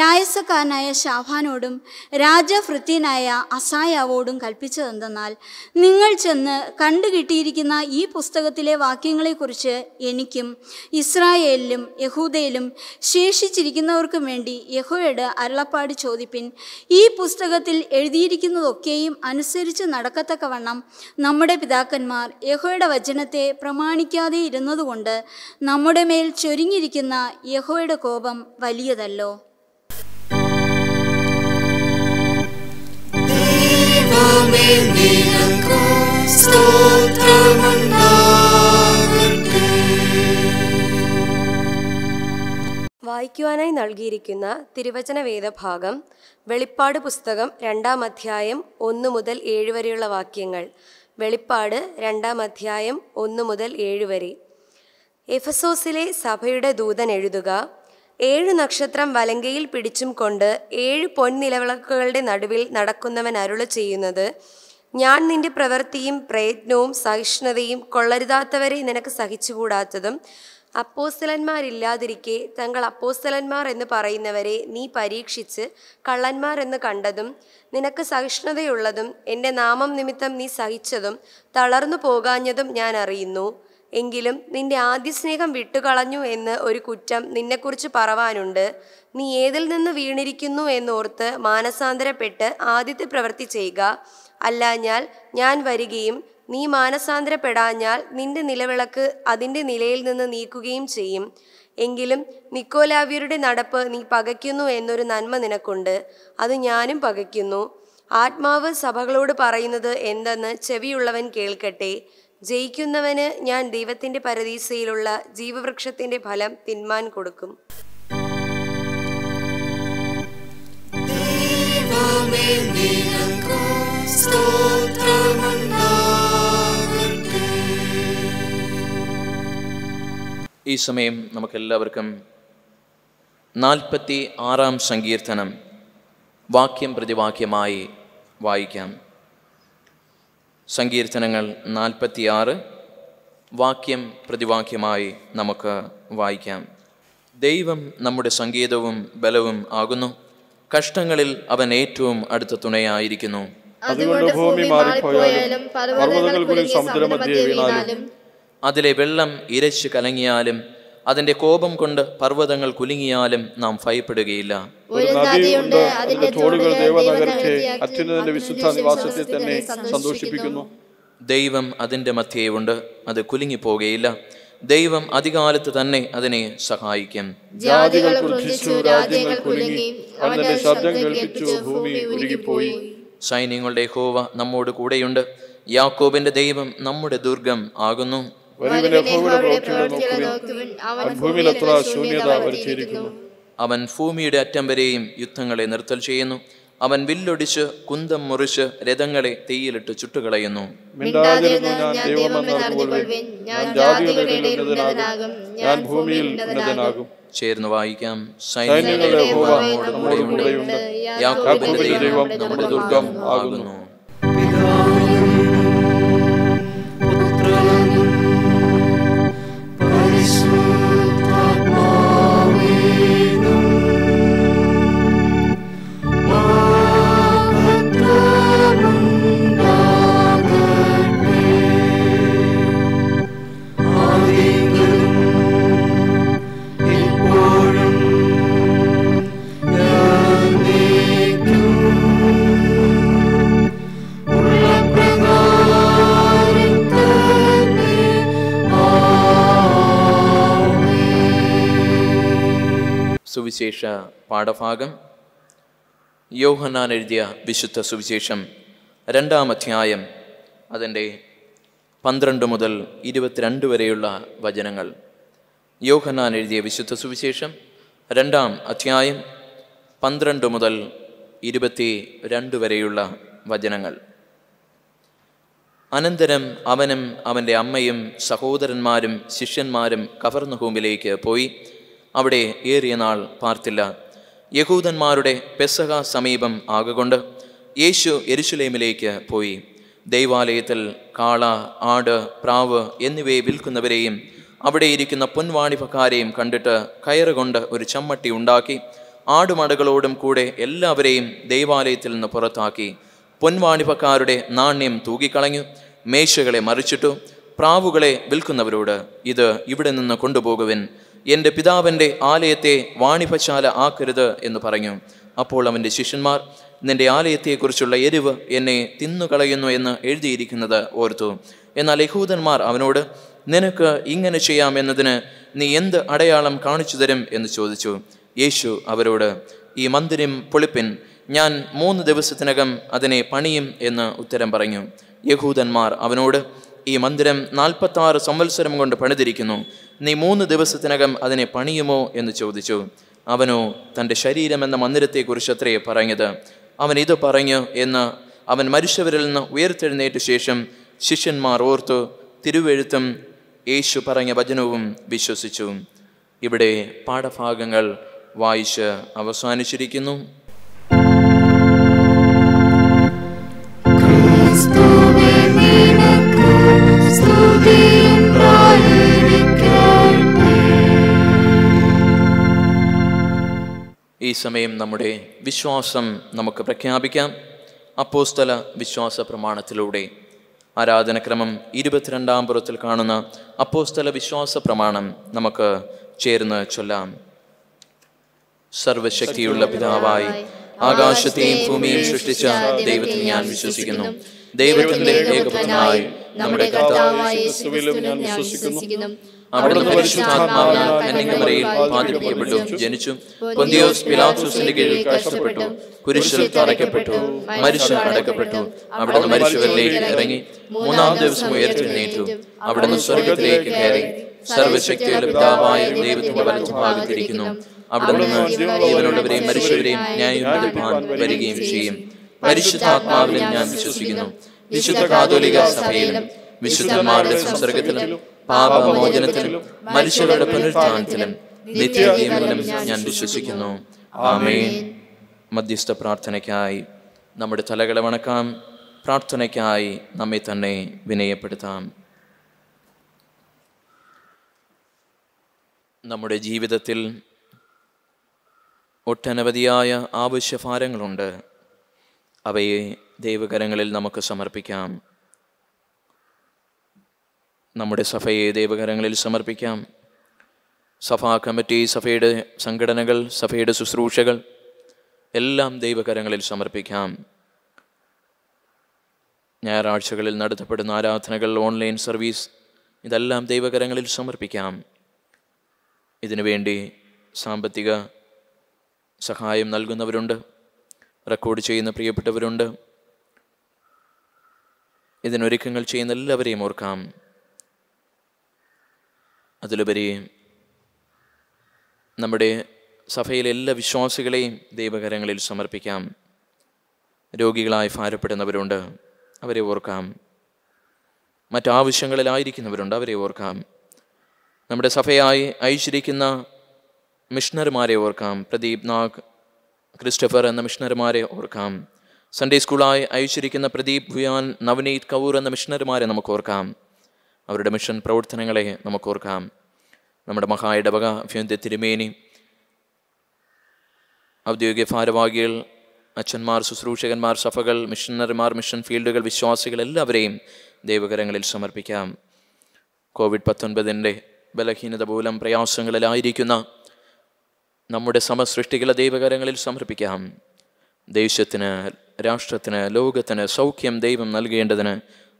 രായസക്കാരനായ ഷാഫാനോടും രാജഭൃത്യനായ അസായാവോടും കൽപ്പിച്ചതെന്തെന്നാൽ നിങ്ങൾ ചെന്ന് കണ്ടുകിട്ടിയിരിക്കുന്ന ഈ പുസ്തകത്തിലെ വാക്യങ്ങളെക്കുറിച്ച് എനിക്കും ഇസ്രായേലിലും യഹൂദയിലും ശേഷിച്ചിരിക്കുന്നവർക്കും വേണ്ടി യഹോയുടെ അരുളപ്പാട് ചോദിപ്പിൻ ഈ പുസ്തകത്തിൽ എഴുതിയിരിക്കുന്ന പറയുന്നതൊക്കെയും അനുസരിച്ച് നടക്കത്തക്കവണ്ണം നമ്മുടെ പിതാക്കന്മാർ യഹോയുടെ വചനത്തെ പ്രമാണിക്കാതെ ഇരുന്നതുകൊണ്ട് നമ്മുടെ മേൽ ചൊരിഞ്ഞിരിക്കുന്ന യഹോയുടെ കോപം വലിയതല്ലോ സ്തോത്രമുണ്ടാകും വായിക്കുവാനായി നൽകിയിരിക്കുന്ന തിരുവചന വേദഭാഗം വെളിപ്പാട് പുസ്തകം രണ്ടാം അധ്യായം ഒന്ന് മുതൽ ഏഴ് വരെയുള്ള വാക്യങ്ങൾ വെളിപ്പാട് രണ്ടാം അധ്യായം ഒന്ന് മുതൽ ഏഴ് വരെ എഫസോസിലെ സഭയുടെ ദൂതൻ എഴുതുക ഏഴ് നക്ഷത്രം വലങ്കയിൽ പിടിച്ചും കൊണ്ട് ഏഴ് പൊൻനിലവിളക്കുകളുടെ നടുവിൽ നടക്കുന്നവൻ അരുള ചെയ്യുന്നത് ഞാൻ നിന്റെ പ്രവൃത്തിയും പ്രയത്നവും സഹിഷ്ണുതയും കൊള്ളരുതാത്തവരെ നിനക്ക് സഹിച്ചുകൂടാത്തതും അപ്പോസ്തലന്മാരില്ലാതിരിക്കെ തങ്ങൾ അപ്പോസ്തലന്മാർ എന്ന് പറയുന്നവരെ നീ പരീക്ഷിച്ച് കള്ളന്മാരെന്ന് കണ്ടതും നിനക്ക് സഹിഷ്ണുതയുള്ളതും എൻ്റെ നാമം നിമിത്തം നീ സഹിച്ചതും തളർന്നു പോകാഞ്ഞതും ഞാൻ അറിയുന്നു എങ്കിലും നിന്റെ ആദ്യ സ്നേഹം വിട്ടുകളഞ്ഞു എന്ന് ഒരു കുറ്റം നിന്നെക്കുറിച്ച് പറവാനുണ്ട് നീ ഏതിൽ നിന്ന് വീണിരിക്കുന്നു എന്നോർത്ത് മാനസാന്തരപ്പെട്ട് ആദ്യത്തെ പ്രവൃത്തി ചെയ്യുക അല്ലാഞ്ഞാൽ ഞാൻ വരികയും നീ മാനസാന്തരപ്പെടാഞ്ഞാൽ നിന്റെ നിലവിളക്ക് അതിൻ്റെ നിലയിൽ നിന്ന് നീക്കുകയും ചെയ്യും എങ്കിലും നിക്കോലാവ്യരുടെ നടപ്പ് നീ പകയ്ക്കുന്നു എന്നൊരു നന്മ നിനക്കുണ്ട് അത് ഞാനും പകയ്ക്കുന്നു ആത്മാവ് സഭകളോട് പറയുന്നത് എന്തെന്ന് ചെവിയുള്ളവൻ കേൾക്കട്ടെ ജയിക്കുന്നവന് ഞാൻ ദൈവത്തിൻ്റെ പരദീസയിലുള്ള ജീവവൃക്ഷത്തിൻ്റെ ഫലം തിന്മാൻ കൊടുക്കും സ്തോത്രമുണ്ട് ഈ സമയം നമുക്കെല്ലാവർക്കും നാൽപ്പത്തി ആറാം സങ്കീർത്തനം വാക്യം പ്രതിവാക്യമായി വായിക്കാം സങ്കീർത്തനങ്ങൾ ആറ് വാക്യം പ്രതിവാക്യമായി നമുക്ക് വായിക്കാം ദൈവം നമ്മുടെ സംഗീതവും ബലവും ആകുന്നു കഷ്ടങ്ങളിൽ അവൻ ഏറ്റവും അടുത്ത തുണയായിരിക്കുന്നു അതുകൊണ്ട് ഭൂമി മാറിപ്പോയാലും സമുദ്രമധ്യേ വീണാലും അതിലെ വെള്ളം ഇരച്ച് കലങ്ങിയാലും അതിന്റെ കോപം കൊണ്ട് പർവ്വതങ്ങൾ കുലുങ്ങിയാലും നാം ഭയപ്പെടുകയില്ല ഒരു അതിന്റെ മധ്യയുണ്ട് ദേവനഗരത്തെ അത്യുന്നതന്റെ വിശുദ്ധ നിവാസത്തിൽ തന്നെ സന്തോഷിപ്പിക്കുന്നു ദൈവം അത് കുലുങ്ങിപ്പോകുകയില്ല ദൈവം അധികാലത്ത് തന്നെ അതിനെ സഹായിക്കും ജാതികൾ രാജ്യങ്ങൾ കുലുങ്ങി സൈന്യങ്ങളുടെ ഹോവ നമ്മോട് കൂടെയുണ്ട് യാക്കോബിന്റെ ദൈവം നമ്മുടെ ദുർഗം ആകുന്നു അവൻ അവൻ ഭൂമിയുടെ അറ്റം വരെയും യുദ്ധങ്ങളെ നിർത്തൽ ചെയ്യുന്നു അവൻ വില്ലൊടിച്ച് കുന്തം മുറിച്ച് രഥങ്ങളെ തീയിലിട്ട് ചുട്ടുകളയുന്നു ഞാൻ ഭൂമിയിൽ ചേർന്ന് വായിക്കാം സൈന്യങ്ങളുടെ യാക്കോബിന്റെ ദൈവം നമ്മുടെ ദുർഗം ആകുന്നു സുവിശേഷ പാഠഭാഗം യോഹന്നാൻ എഴുതിയ വിശുദ്ധ സുവിശേഷം രണ്ടാം അധ്യായം അതിൻ്റെ പന്ത്രണ്ട് മുതൽ ഇരുപത്തിരണ്ട് വരെയുള്ള വചനങ്ങൾ യോഹന്നാൻ എഴുതിയ വിശുദ്ധ സുവിശേഷം രണ്ടാം അധ്യായം പന്ത്രണ്ട് മുതൽ ഇരുപത്തി രണ്ട് വരെയുള്ള വചനങ്ങൾ അനന്തരം അവനും അവൻ്റെ അമ്മയും സഹോദരന്മാരും ശിഷ്യന്മാരും കവർന്നുഹൂമിലേക്ക് പോയി അവിടെ ഏറിയ നാൾ പാർത്തില്ല യഹൂദന്മാരുടെ പെസഹ സമീപം ആകൊണ്ട് യേശു എരുശുലേമിലേക്ക് പോയി ദൈവാലയത്തിൽ കാള ആട് പ്രാവ് എന്നിവയെ വിൽക്കുന്നവരെയും അവിടെ ഇരിക്കുന്ന പൊൻവാണിഭക്കാരെയും കണ്ടിട്ട് കയറുകൊണ്ട് ഒരു ചമ്മട്ടി ഉണ്ടാക്കി ആടുമടകളോടും കൂടെ എല്ലാവരെയും ദൈവാലയത്തിൽ നിന്ന് പുറത്താക്കി പൊൻവാണിഭക്കാരുടെ നാണ്യം തൂകിക്കളഞ്ഞു മേശകളെ മറിച്ചിട്ടു പ്രാവുകളെ വിൽക്കുന്നവരോട് ഇത് ഇവിടെ നിന്ന് കൊണ്ടുപോകുവാൻ എൻ്റെ പിതാവിൻ്റെ ആലയത്തെ വാണിഭശാല ആക്കരുത് എന്ന് പറഞ്ഞു അപ്പോൾ അവൻ്റെ ശിഷ്യന്മാർ നിന്റെ ആലയത്തെക്കുറിച്ചുള്ള എരിവ് എന്നെ തിന്നുകളയുന്നു എന്ന് എഴുതിയിരിക്കുന്നത് ഓർത്തു എന്നാൽ യഹൂദന്മാർ അവനോട് നിനക്ക് ഇങ്ങനെ ചെയ്യാം എന്നതിന് നീ എന്ത് അടയാളം കാണിച്ചു തരും എന്ന് ചോദിച്ചു യേശു അവരോട് ഈ മന്ദിരം പൊളിപ്പിൻ ഞാൻ മൂന്ന് ദിവസത്തിനകം അതിനെ പണിയും എന്ന് ഉത്തരം പറഞ്ഞു യഹൂദന്മാർ അവനോട് ഈ മന്ദിരം നാൽപ്പത്തി സംവത്സരം കൊണ്ട് പണിതിരിക്കുന്നു നീ മൂന്ന് ദിവസത്തിനകം അതിനെ പണിയുമോ എന്ന് ചോദിച്ചു അവനോ തൻ്റെ ശരീരം എന്ന മന്ദിരത്തെക്കുറിച്ച് അത്രേ പറഞ്ഞത് അവൻ ഇത് പറഞ്ഞു എന്ന് അവൻ മരിച്ചവരിൽ നിന്ന് ഉയർത്തെഴുന്നേറ്റ ശേഷം ശിഷ്യന്മാർ ഓർത്തു തിരുവെഴുത്തും യേശു പറഞ്ഞ വചനവും വിശ്വസിച്ചു ഇവിടെ പാഠഭാഗങ്ങൾ വായിച്ച് അവസാനിച്ചിരിക്കുന്നു ഈ സമയം നമ്മുടെ വിശ്വാസം നമുക്ക് പ്രഖ്യാപിക്കാം അപ്പോസ്തല വിശ്വാസ പ്രമാണത്തിലൂടെ ആരാധനക്രമം ഇരുപത്തിരണ്ടാം പുറത്തിൽ കാണുന്ന അപ്പോസ്തല വിശ്വാസ പ്രമാണം നമുക്ക് ചേർന്ന് ചൊല്ലാം സർവശക്തിയുള്ള പിതാവായി ആകാശത്തെയും ഭൂമിയും സൃഷ്ടിച്ച ദൈവത്തിൽ ഞാൻ വിശ്വസിക്കുന്നു ദൈവത്തിന്റെ ഏകപുത്രനായി നമ്മുടെ കർത്താവായി ഞാൻ വിശ്വസിക്കുന്നു അവിടുന്ന് പരിശുദ്ധാത്മാവിനാൽ ജനിച്ചും കുരിശിൽ മരിച്ചു അടക്കപ്പെട്ടു ഇറങ്ങി മൂന്നാം ദിവസം ഉയർത്തെഴുന്നേറ്റു കയറി മരിച്ചവരെയും ന്യായവിധിപ്പാൻ വരികയും ചെയ്യും പരിശുദ്ധാത്മാവിലും ഞാൻ വിശ്വസിക്കുന്നു വിശുദ്ധ കാതോലിക സഭയിലും വിശുദ്ധന്മാരുടെ സംസർഗത്തിലും പാപമോചനത്തിലും മനുഷ്യരുടെ പുനരുദ്ധാനത്തിലും നിത്യജീവനിലും ഞാൻ വിശ്വസിക്കുന്നു ആമേൻ മധ്യസ്ഥ പ്രാർത്ഥനയ്ക്കായി നമ്മുടെ തലകളെ വണക്കാം പ്രാർത്ഥനയ്ക്കായി നമ്മെ തന്നെ വിനയപ്പെടുത്താം നമ്മുടെ ജീവിതത്തിൽ ഒട്ടനവധിയായ ആവശ്യഭാരങ്ങളുണ്ട് അവയെ ദൈവകരങ്ങളിൽ നമുക്ക് സമർപ്പിക്കാം നമ്മുടെ സഭയെ ദൈവകരങ്ങളിൽ സമർപ്പിക്കാം സഭാ കമ്മിറ്റി സഭയുടെ സംഘടനകൾ സഭയുടെ ശുശ്രൂഷകൾ എല്ലാം ദൈവകരങ്ങളിൽ സമർപ്പിക്കാം ഞായറാഴ്ചകളിൽ നടത്തപ്പെടുന്ന ആരാധനകൾ ഓൺലൈൻ സർവീസ് ഇതെല്ലാം ദൈവകരങ്ങളിൽ സമർപ്പിക്കാം ഇതിനുവേണ്ടി സാമ്പത്തിക സഹായം നൽകുന്നവരുണ്ട് റെക്കോർഡ് ചെയ്യുന്ന പ്രിയപ്പെട്ടവരുണ്ട് ഇതിനൊരുക്കങ്ങൾ ചെയ്യുന്ന എല്ലാവരെയും ഓർക്കാം അതിലുപരി നമ്മുടെ സഭയിലെ എല്ലാ വിശ്വാസികളെയും ദൈവകരങ്ങളിൽ സമർപ്പിക്കാം രോഗികളായി ഭാരപ്പെടുന്നവരുണ്ട് അവരെ ഓർക്കാം മറ്റാവശ്യങ്ങളിലായിരിക്കുന്നവരുണ്ട് അവരെ ഓർക്കാം നമ്മുടെ സഭയായി അയച്ചിരിക്കുന്ന മിഷണർമാരെ ഓർക്കാം പ്രദീപ് നാഗ് ക്രിസ്റ്റഫർ എന്ന മിഷണർമാരെ ഓർക്കാം സൺഡേ സ്കൂളായി അയച്ചിരിക്കുന്ന പ്രദീപ് ഭുയാൻ നവനീത് കൗർ എന്ന മിഷണർമാരെ നമുക്ക് ഓർക്കാം അവരുടെ മിഷൻ പ്രവർത്തനങ്ങളെ നമുക്കോർക്കാം നമ്മുടെ മഹാ ഇടവക അഭ്യന്തര തിരുമേനി ഔദ്യോഗിക ഭാരവാഹികൾ അച്ഛന്മാർ ശുശ്രൂഷകന്മാർ സഭകൾ മിഷനറിമാർ മിഷൻ ഫീൽഡുകൾ വിശ്വാസികൾ എല്ലാവരെയും ദൈവകരങ്ങളിൽ സമർപ്പിക്കാം കോവിഡ് പത്തൊൻപതിൻ്റെ ബലഹീനത മൂലം പ്രയാസങ്ങളിലായിരിക്കുന്ന നമ്മുടെ സമസൃഷ്ടികളെ ദൈവകരങ്ങളിൽ സമർപ്പിക്കാം ദേശത്തിന് രാഷ്ട്രത്തിന് ലോകത്തിന് സൗഖ്യം ദൈവം നൽകേണ്ടതിന്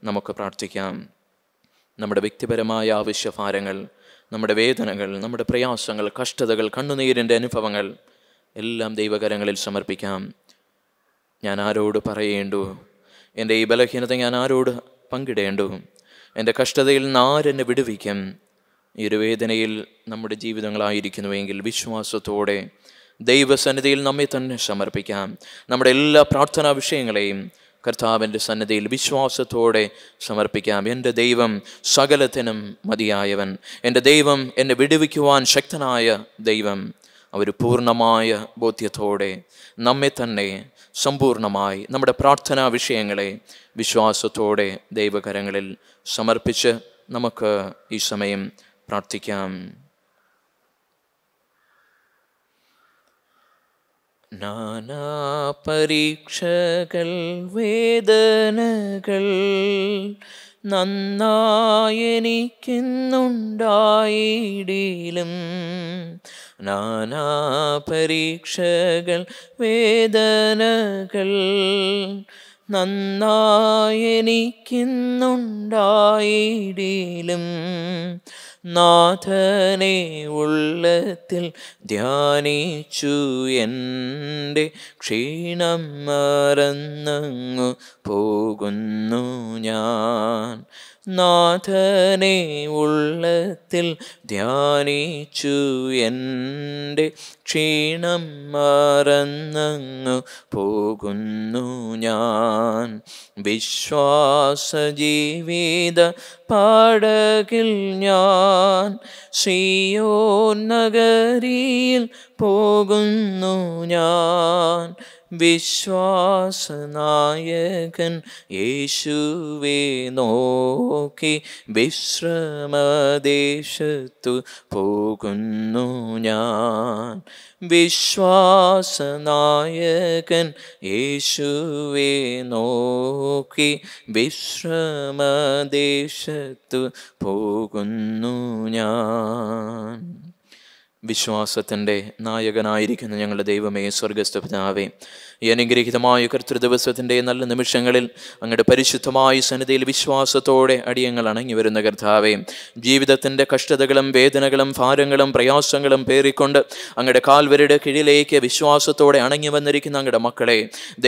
നമുക്ക് പ്രാർത്ഥിക്കാം നമ്മുടെ വ്യക്തിപരമായ ആവശ്യഭാരങ്ങൾ നമ്മുടെ വേദനകൾ നമ്മുടെ പ്രയാസങ്ങൾ കഷ്ടതകൾ കണ്ണുനീരിൻ്റെ അനുഭവങ്ങൾ എല്ലാം ദൈവകരങ്ങളിൽ സമർപ്പിക്കാം ഞാൻ ആരോട് പറയേണ്ടു എൻ്റെ ഈ ബലഹീനത ഞാൻ ആരോട് പങ്കിടേണ്ടു എൻ്റെ കഷ്ടതയിൽ നിന്ന് ആരെന്നെ വിടുവിക്കും ഈ ഒരു വേദനയിൽ നമ്മുടെ ജീവിതങ്ങളായിരിക്കുന്നുവെങ്കിൽ വിശ്വാസത്തോടെ ദൈവസന്നിധിയിൽ നമ്മെ തന്നെ സമർപ്പിക്കാം നമ്മുടെ എല്ലാ പ്രാർത്ഥനാ വിഷയങ്ങളെയും കർത്താവിൻ്റെ സന്നദ്ധയിൽ വിശ്വാസത്തോടെ സമർപ്പിക്കാം എൻ്റെ ദൈവം സകലത്തിനും മതിയായവൻ എൻ്റെ ദൈവം എന്നെ വിടുവിക്കുവാൻ ശക്തനായ ദൈവം അവർ പൂർണ്ണമായ ബോധ്യത്തോടെ നമ്മെ തന്നെ സമ്പൂർണമായി നമ്മുടെ പ്രാർത്ഥനാ വിഷയങ്ങളെ വിശ്വാസത്തോടെ ദൈവകരങ്ങളിൽ സമർപ്പിച്ച് നമുക്ക് ഈ സമയം പ്രാർത്ഥിക്കാം നാനാപരീക്ഷകൾ വേദനകൾ നന്നായെനിക്കുന്നുണ്ടായിടയിലും നാനാപരീക്ഷകൾ വേദനകൾ നന്നായെനിക്കുന്നുണ്ടായിടയിലും നാഥനെ ഉള്ളത്തിൽ ധ്യാനിച്ചു എൻ്റെ ക്ഷീണം മറന്നങ്ങു പോകുന്നു ഞാൻ നാഥനെ ഉള്ളത്തിൽ ധ്യാനിച്ചു എൻ്റെ ക്ഷീണം മറന്നു പോകുന്നു ഞാൻ വിശ്വാസ ജീവിത പാടകിൽ ഞാൻ ശ്രീയോ നഗരിയിൽ പോകുന്നു ഞാൻ വിശ്വാസനായകൻ യേശുവേ നോക്കി വിശ്രമദേശത്തു പോകുന്നു ഞാൻ വിശ്വാസനായകൻ യേശുവേ നോക്കി വിശ്രമദേശത്തു പോകുന്നു ഞാൻ വിശ്വാസത്തിൻ്റെ നായകനായിരിക്കുന്ന ഞങ്ങളുടെ ദൈവമേ സ്വർഗസ്ഥ പിതാവേ ഈ അനുഗ്രഹീതമായ കർത്തൃദിവസത്തിൻ്റെ നല്ല നിമിഷങ്ങളിൽ അങ്ങയുടെ പരിശുദ്ധമായ സന്നിധിയിൽ വിശ്വാസത്തോടെ അടിയങ്ങൾ അണങ്ങി വരുന്ന കർത്താവേ ജീവിതത്തിൻ്റെ കഷ്ടതകളും വേദനകളും ഭാരങ്ങളും പ്രയാസങ്ങളും പേറിക്കൊണ്ട് അങ്ങയുടെ കാൽവരുടെ കീഴിലേക്ക് വിശ്വാസത്തോടെ അണങ്ങി വന്നിരിക്കുന്ന അങ്ങയുടെ മക്കളെ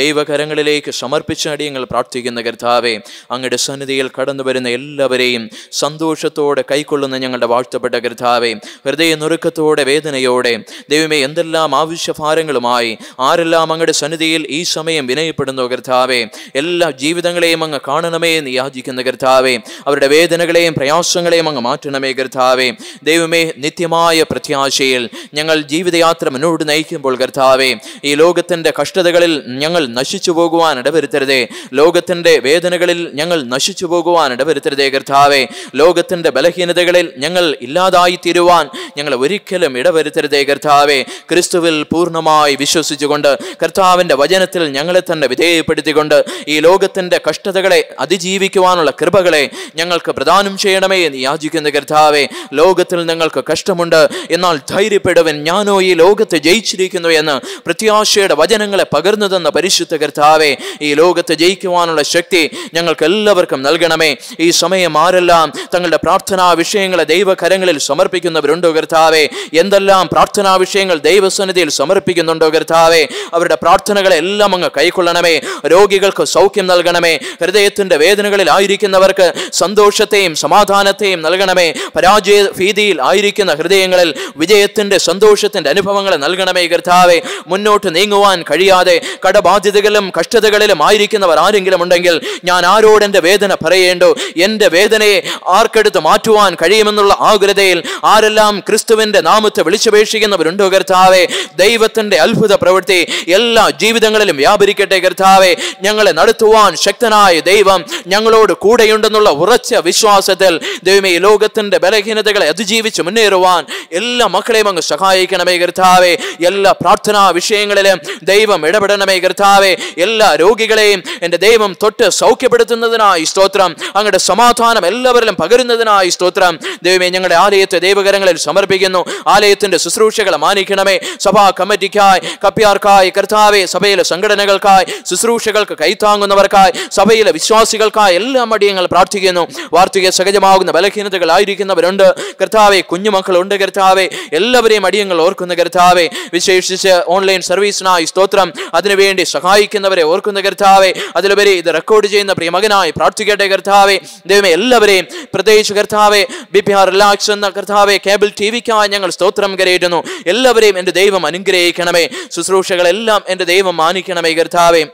ദൈവകരങ്ങളിലേക്ക് സമർപ്പിച്ച അടിയങ്ങൾ പ്രാർത്ഥിക്കുന്ന കർത്താവേ അങ്ങയുടെ സന്നിധിയിൽ കടന്നു വരുന്ന എല്ലാവരെയും സന്തോഷത്തോടെ കൈക്കൊള്ളുന്ന ഞങ്ങളുടെ വാഴ്ത്തപ്പെട്ട കർത്താവേ ഹൃദയ നുറുക്കത്തോടെ വേദനയോടെ ദൈവമേ എന്തെല്ലാം ആവശ്യഭാരങ്ങളുമായി ആരെല്ലാം അങ്ങയുടെ സന്നിധി സന്നിധിയിൽ ഈ സമയം വിനയപ്പെടുന്നു കർത്താവേ എല്ലാ ജീവിതങ്ങളെയും അങ്ങ് കാണണമേ എന്ന് യാചിക്കുന്ന കർത്താവേ അവരുടെ വേദനകളെയും പ്രയാസങ്ങളെയും അങ്ങ് മാറ്റണമേ കർത്താവേ ദൈവമേ നിത്യമായ പ്രത്യാശയിൽ ഞങ്ങൾ ജീവിതയാത്ര മുന്നോട്ട് നയിക്കുമ്പോൾ കർത്താവേ ഈ ലോകത്തിൻ്റെ കഷ്ടതകളിൽ ഞങ്ങൾ നശിച്ചു പോകുവാൻ ഇടവരുത്തരുതേ ലോകത്തിൻ്റെ വേദനകളിൽ ഞങ്ങൾ നശിച്ചു പോകുവാൻ ഇടവരുത്തരുതേ കർത്താവേ ലോകത്തിൻ്റെ ബലഹീനതകളിൽ ഞങ്ങൾ ഇല്ലാതായി തീരുവാൻ ഞങ്ങൾ ഒരിക്കലും ഇടവരുത്തരുതേ കർത്താവേ ക്രിസ്തുവിൽ പൂർണ്ണമായി വിശ്വസിച്ചുകൊണ്ട് കർത്താവിനെ അവന്റെ വചനത്തിൽ ഞങ്ങളെ തന്നെ വിധേയപ്പെടുത്തിക്കൊണ്ട് ഈ ലോകത്തിന്റെ കഷ്ടതകളെ അതിജീവിക്കുവാനുള്ള കൃപകളെ ഞങ്ങൾക്ക് പ്രദാനം ചെയ്യണമേ എന്ന് യാചിക്കുന്ന കർത്താവേ ലോകത്തിൽ നിങ്ങൾക്ക് കഷ്ടമുണ്ട് എന്നാൽ ധൈര്യപ്പെടുവൻ ഞാനോ ഈ ലോകത്തെ ജയിച്ചിരിക്കുന്നു എന്ന് പ്രത്യാശയുടെ വചനങ്ങളെ പകർന്നു തന്ന പരിശുദ്ധ കർത്താവേ ഈ ലോകത്തെ ജയിക്കുവാനുള്ള ശക്തി ഞങ്ങൾക്ക് എല്ലാവർക്കും നൽകണമേ ഈ സമയം ആരെല്ലാം തങ്ങളുടെ പ്രാർത്ഥനാ വിഷയങ്ങളെ ദൈവകരങ്ങളിൽ സമർപ്പിക്കുന്നവരുണ്ടോ കർത്താവേ എന്തെല്ലാം പ്രാർത്ഥനാ വിഷയങ്ങൾ ദൈവസന്നിധിയിൽ സമർപ്പിക്കുന്നുണ്ടോ കർത്താവേ അവരുടെ പ്രാർത്ഥന വേദനകളെല്ലാം അങ്ങ് കൈക്കൊള്ളണമേ രോഗികൾക്ക് സൗഖ്യം നൽകണമേ ഹൃദയത്തിന്റെ വേദനകളിൽ ആയിരിക്കുന്നവർക്ക് സന്തോഷത്തെയും സമാധാനത്തെയും നൽകണമേ പരാജയ ഭീതിയിൽ ആയിരിക്കുന്ന ഹൃദയങ്ങളിൽ വിജയത്തിന്റെ സന്തോഷത്തിന്റെ അനുഭവങ്ങളെ നൽകണമേ കർത്താവെ മുന്നോട്ട് നീങ്ങുവാൻ കഴിയാതെ കടബാധ്യതകളിലും കഷ്ടതകളിലും ആയിരിക്കുന്നവർ ആരെങ്കിലും ഉണ്ടെങ്കിൽ ഞാൻ ആരോട് എൻ്റെ വേദന പറയേണ്ടോ എൻ്റെ വേദനയെ ആർക്കെടുത്ത് മാറ്റുവാൻ കഴിയുമെന്നുള്ള ആകുലതയിൽ ആരെല്ലാം ക്രിസ്തുവിന്റെ നാമത്തെ വിളിച്ചപേക്ഷിക്കുന്നവരുണ്ടോ കർത്താവെ ദൈവത്തിന്റെ അത്ഭുത പ്രവൃത്തി എല്ലാ ജീവിതങ്ങളിലും വ്യാപരിക്കട്ടെ കർത്താവെ ഞങ്ങളെ നടത്തുവാൻ ശക്തനായ ദൈവം ഞങ്ങളോട് കൂടെയുണ്ടെന്നുള്ള ഉറച്ച വിശ്വാസത്തിൽ ദൈവമേ ലോകത്തിന്റെ ബലഹീനതകളെ അതിജീവിച്ച് മുന്നേറുവാൻ എല്ലാ മക്കളെയും അങ്ങ് സഹായിക്കണമേ കർത്താവെ എല്ലാ പ്രാർത്ഥനാ വിഷയങ്ങളിലും ദൈവം ഇടപെടണമേ കർത്താവെ എല്ലാ രോഗികളെയും എൻ്റെ ദൈവം തൊട്ട് സൗഖ്യപ്പെടുത്തുന്നതിനായി സ്തോത്രം അങ്ങയുടെ സമാധാനം എല്ലാവരിലും പകരുന്നതിനായി സ്തോത്രം ദൈവമേ ഞങ്ങളുടെ ആലയത്തെ ദൈവകരങ്ങളിൽ സമർപ്പിക്കുന്നു ആലയത്തിന്റെ ശുശ്രൂഷകളെ മാനിക്കണമേ സഭാ കമ്മിറ്റിക്കായി കപ്പിയാർക്കായി കർത്താവെ സഭയിലെ സംഘടനകൾക്കായി ശുശ്രൂഷകൾക്ക് കൈത്താങ്ങുന്നവർക്കായി സഭയിലെ വിശ്വാസികൾക്കായി എല്ലാം അടിയങ്ങൾ പ്രാർത്ഥിക്കുന്നു വാർത്തകെ സഹജമാകുന്ന ബലഹീനതകളായിരിക്കുന്നവരുണ്ട് കർത്താവെ കുഞ്ഞുമക്കളുണ്ട് കർത്താവെ എല്ലാവരെയും അടിയങ്ങൾ ഓർക്കുന്ന കർത്താവെ വിശേഷിച്ച് ഓൺലൈൻ സർവീസിനായി സ്തോത്രം അതിനുവേണ്ടി സഹായിക്കുന്നവരെ ഓർക്കുന്ന കർത്താവെ അതിലുപരി ഇത് റെക്കോർഡ് ചെയ്യുന്ന പ്രിയമകനായി പ്രാർത്ഥിക്കട്ടെ കർത്താവെ ദൈവമേ എല്ലാവരെയും പ്രത്യേകിച്ച് കർത്താവെ ബി പി ആർ റിലാക്സ് എന്ന കർത്താവെ കേബിൾ ടി വിക്കായി ഞങ്ങൾ സ്തോത്രം കരയിടുന്നു എല്ലാവരെയും എൻ്റെ ദൈവം അനുഗ്രഹിക്കണമേ ശുശ്രൂഷകളെല്ലാം എൻ്റെ ദൈവം ദൈവം മാനിക്കണമേ കർത്താവേ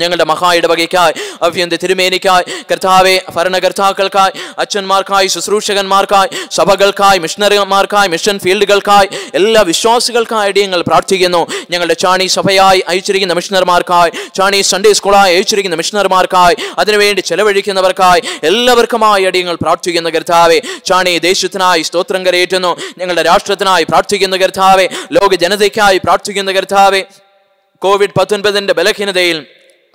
ഞങ്ങളുടെ മഹാ ഇടവകയ്ക്കായി അവ്യന്ത തിരുമേനിക്കായി കർത്താവെ ഭരണകർത്താക്കൾക്കായി അച്ഛന്മാർക്കായി ശുശ്രൂഷകന്മാർക്കായി സഭകൾക്കായി മിഷണറിമാർക്കായി മിഷൻ ഫീൽഡുകൾക്കായി എല്ലാ വിശ്വാസികൾക്കായി ഞങ്ങൾ പ്രാർത്ഥിക്കുന്നു ഞങ്ങളുടെ ചാണി സഭയായി അയച്ചിരിക്കുന്ന മിഷണർമാർക്കായി ചാണി സൺഡേ സ്കൂളായി അയച്ചിരിക്കുന്ന മിഷണർമാർക്കായി അതിനുവേണ്ടി ചെലവഴിക്കുന്നവർക്കായി എല്ലാവർക്കുമായി അടിയങ്ങൾ പ്രാർത്ഥിക്കുന്ന കർത്താവെ ചാണി ദേശത്തിനായി സ്തോത്രം കരയേറ്റുന്നു ഞങ്ങളുടെ രാഷ്ട്രത്തിനായി പ്രാർത്ഥിക്കുന്ന കർത്താവെ ലോക ജനതയ്ക്കായി പ്രാർത്ഥിക്കുന്ന കർത്താവെ കോവിഡ് പത്തൊൻപതിൻ്റെ ബലഹീനതയിൽ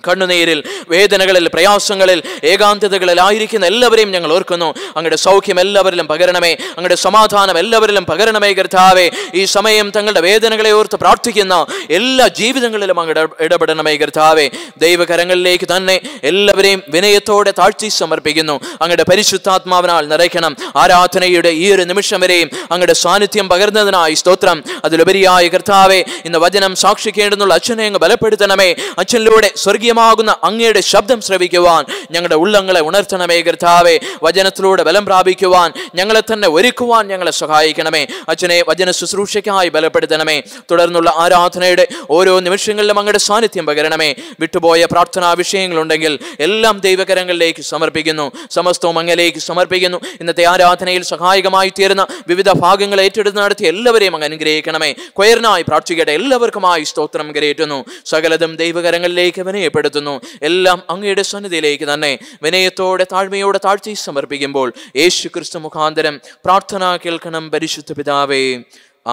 കണ്ണുനീരിൽ വേദനകളിൽ പ്രയാസങ്ങളിൽ ഏകാന്തതകളിലായിരിക്കുന്ന എല്ലാവരെയും ഞങ്ങൾ ഓർക്കുന്നു അങ്ങയുടെ സൗഖ്യം എല്ലാവരിലും പകരണമേ അങ്ങയുടെ സമാധാനം എല്ലാവരിലും പകരണമേ കർത്താവേ ഈ സമയം തങ്ങളുടെ വേദനകളെ ഓർത്ത് പ്രാർത്ഥിക്കുന്ന എല്ലാ ജീവിതങ്ങളിലും അങ്ങ് ഇടപെടണമേ കർത്താവേ ദൈവകരങ്ങളിലേക്ക് തന്നെ എല്ലാവരെയും വിനയത്തോടെ താഴ്ത്തി സമർപ്പിക്കുന്നു അങ്ങയുടെ പരിശുദ്ധാത്മാവിനാൽ നിറയ്ക്കണം ആരാധനയുടെ ഈ ഒരു നിമിഷം വരെയും അങ്ങയുടെ സാന്നിധ്യം പകർന്നതിനായി സ്തോത്രം അതിലുപരിയായ കർത്താവെ ഇന്ന് വചനം സാക്ഷിക്കേണ്ടെന്നുള്ള അച്ഛനെ അങ്ങ് ബലപ്പെടുത്തണമേ അച്ഛനിലൂടെ സ്വർഗീയ സത്യമാകുന്ന അങ്ങയുടെ ശബ്ദം ശ്രവിക്കുവാൻ ഞങ്ങളുടെ ഉള്ളങ്ങളെ ഉണർത്തണമേ കർത്താവേ വചനത്തിലൂടെ ബലം പ്രാപിക്കുവാൻ ഞങ്ങളെ തന്നെ ഒരുക്കുവാൻ ഞങ്ങളെ സഹായിക്കണമേ അച്ഛനെ വചന ശുശ്രൂഷയ്ക്കായി ബലപ്പെടുത്തണമേ തുടർന്നുള്ള ആരാധനയുടെ ഓരോ നിമിഷങ്ങളിലും അങ്ങയുടെ സാന്നിധ്യം പകരണമേ വിട്ടുപോയ പ്രാർത്ഥനാ വിഷയങ്ങളുണ്ടെങ്കിൽ എല്ലാം ദൈവകരങ്ങളിലേക്ക് സമർപ്പിക്കുന്നു സമസ്തവും അങ്ങലേക്ക് സമർപ്പിക്കുന്നു ഇന്നത്തെ ആരാധനയിൽ സഹായകമായി തീരുന്ന വിവിധ ഭാഗങ്ങൾ ഏറ്റെടുത്ത് നടത്തിയ എല്ലാവരെയും അങ്ങ് അനുഗ്രഹിക്കണമേ ക്വയറിനായി പ്രാർത്ഥിക്കട്ടെ എല്ലാവർക്കുമായി സ്തോത്രം കരയേറ്റുന്നു സകലതും ദൈവകരങ്ങളിലേക്ക് അവനെ ഉൾപ്പെടുത്തുന്നു എല്ലാം അങ്ങയുടെ സന്നിധിയിലേക്ക് തന്നെ വിനയത്തോടെ താഴ്മയോടെ താഴ്ത്തി സമർപ്പിക്കുമ്പോൾ യേശു ക്രിസ്തു മുഖാന്തരം പ്രാർത്ഥന കേൾക്കണം പരിശുദ്ധ പിതാവേ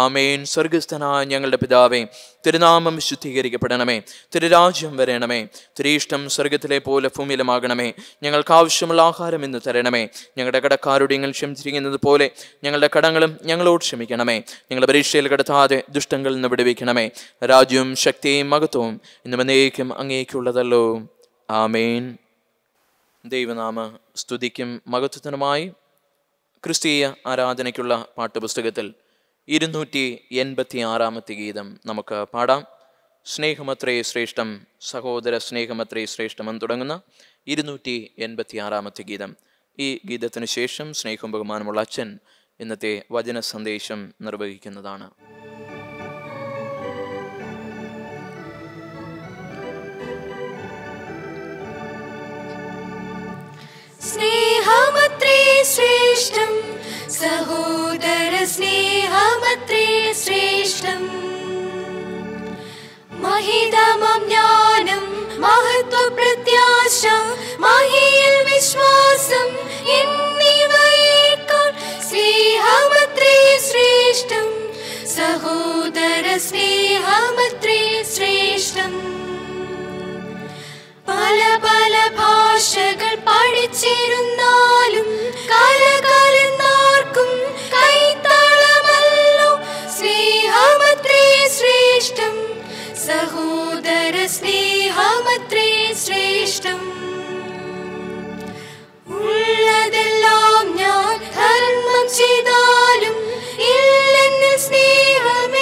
ആമേൻ സ്വർഗസ്ഥനായ ഞങ്ങളുടെ പിതാവേ തിരുനാമം ശുദ്ധീകരിക്കപ്പെടണമേ തിരുരാജ്യം വരണമേ തിരീഷ്ടം സ്വർഗത്തിലെ പോലെ ഭൂമിയിലുമാകണമേ ഞങ്ങൾക്ക് ആവശ്യമുള്ള ആഹാരം എന്ന് തരണമേ ഞങ്ങളുടെ കടക്കാരോട് ഞങ്ങൾ ക്ഷമിച്ചിരിക്കുന്നത് പോലെ ഞങ്ങളുടെ കടങ്ങളും ഞങ്ങളോട് ക്ഷമിക്കണമേ ഞങ്ങളുടെ പരീക്ഷയിൽ കടത്താതെ ദുഷ്ടങ്ങളിൽ നിന്ന് വിടുവിക്കണമേ രാജ്യവും ശക്തിയും മഹത്വവും ഇന്ന് എന്നേക്കും അങ്ങേക്കുള്ളതല്ലോ ആമേൻ ദൈവനാമ സ്തുതിക്കും മഹത്വത്തിനുമായി ക്രിസ്തീയ ആരാധനയ്ക്കുള്ള പാട്ടുപുസ്തകത്തിൽ ഇരുന്നൂറ്റി എൺപത്തി ആറാമത്തെ ഗീതം നമുക്ക് പാടാം സ്നേഹമത്രേ ശ്രേഷ്ഠം സഹോദര സ്നേഹമത്രേ ശ്രേഷ്ഠം എന്ന് തുടങ്ങുന്ന ഇരുന്നൂറ്റി എൺപത്തി ആറാമത്തെ ഗീതം ഈ ഗീതത്തിന് ശേഷം സ്നേഹം ബഹുമാനമുള്ള അച്ഛൻ ഇന്നത്തെ വചന സന്ദേശം നിർവഹിക്കുന്നതാണ് സ്നേഹമ त्रे श्रेष्ठ सहोदर श्रीहामत्रे श्रेष्ठानम् महत्व प्रत्याश महि विश्वासम् इन्नि महे कु श्रेष्ठम् सहोदर പല പല ഭാഷകൾ പഠിച്ചിരുന്നാലും കലകലർക്കും കൈത്താളമല്ലോ സ്നേഹമത്രേ ശ്രേഷ്ഠം സഹോദര സ്നേഹമത്രേ ശ്രേഷ്ഠം ഉള്ളതെല്ലാം ഞാൻ ധർമ്മം ചെയ്താലും ഇല്ലെന്നിൽ സ്നേഹം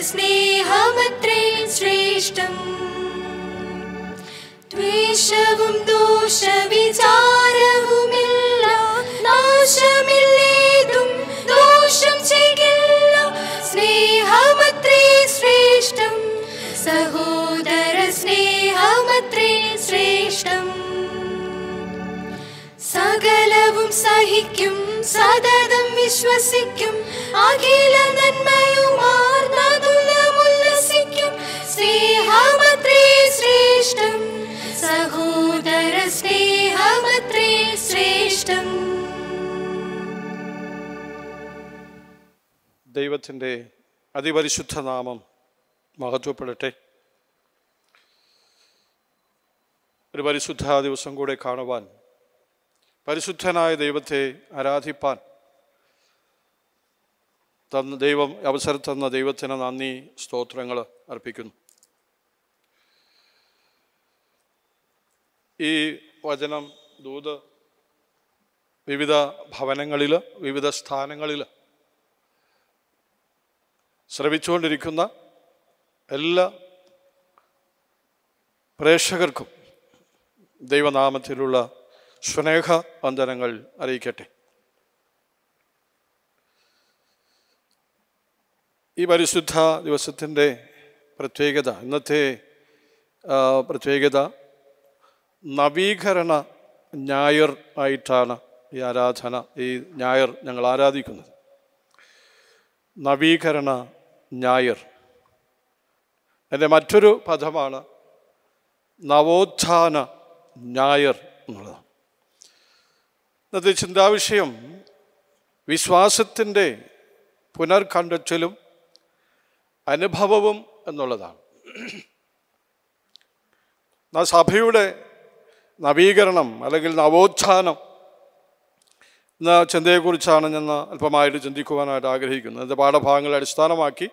श्रेष्ठम् स्नेहात्रे श्रेष्ठचारुमिला नाशमिल्लेदुं दोषं चिकिल्ला स्नेहमत्रे श्रेष्ठम् सहोदर स्नेहामत्रे श्रेष्ठम् സകലവും സഹിക്കും സതതം വിശ്വസിക്കും അഖില നന്മയുമാർന്നുല്ലസിക്കും സ്നേഹമത്രേ ശ്രേഷ്ഠം സഹോദര സ്നേഹമത്രേ ശ്രേഷ്ഠം ദൈവത്തിൻ്റെ അതിപരിശുദ്ധ നാമം മഹത്വപ്പെടട്ടെ ഒരു പരിശുദ്ധ ദിവസം കൂടെ കാണുവാൻ പരിശുദ്ധനായ ദൈവത്തെ ആരാധിപ്പാൻ തന്ന ദൈവം അവസരം തന്ന ദൈവത്തിന് നന്ദി സ്തോത്രങ്ങൾ അർപ്പിക്കുന്നു ഈ വചനം ദൂത് വിവിധ ഭവനങ്ങളിൽ വിവിധ സ്ഥാനങ്ങളിൽ ശ്രവിച്ചുകൊണ്ടിരിക്കുന്ന എല്ലാ പ്രേക്ഷകർക്കും ദൈവനാമത്തിലുള്ള സ്നേഹ വന്ദനങ്ങൾ അറിയിക്കട്ടെ ഈ പരിശുദ്ധ ദിവസത്തിൻ്റെ പ്രത്യേകത ഇന്നത്തെ പ്രത്യേകത നവീകരണ ഞായർ ആയിട്ടാണ് ഈ ആരാധന ഈ ഞായർ ഞങ്ങൾ ആരാധിക്കുന്നത് നവീകരണ ഞായർ എൻ്റെ മറ്റൊരു പദമാണ് നവോത്ഥാന ഞായർ എന്നുള്ളതാണ് ഇന്നത്തെ ചിന്താവിഷയം വിശ്വാസത്തിൻ്റെ പുനർകണ്ടെച്ചലും അനുഭവവും എന്നുള്ളതാണ് സഭയുടെ നവീകരണം അല്ലെങ്കിൽ നവോത്ഥാനം എന്ന ചിന്തയെക്കുറിച്ചാണ് ഞാൻ അല്പമായിട്ട് ചിന്തിക്കുവാനായിട്ട് ആഗ്രഹിക്കുന്നത് എൻ്റെ പാഠഭാഗങ്ങളെ അടിസ്ഥാനമാക്കി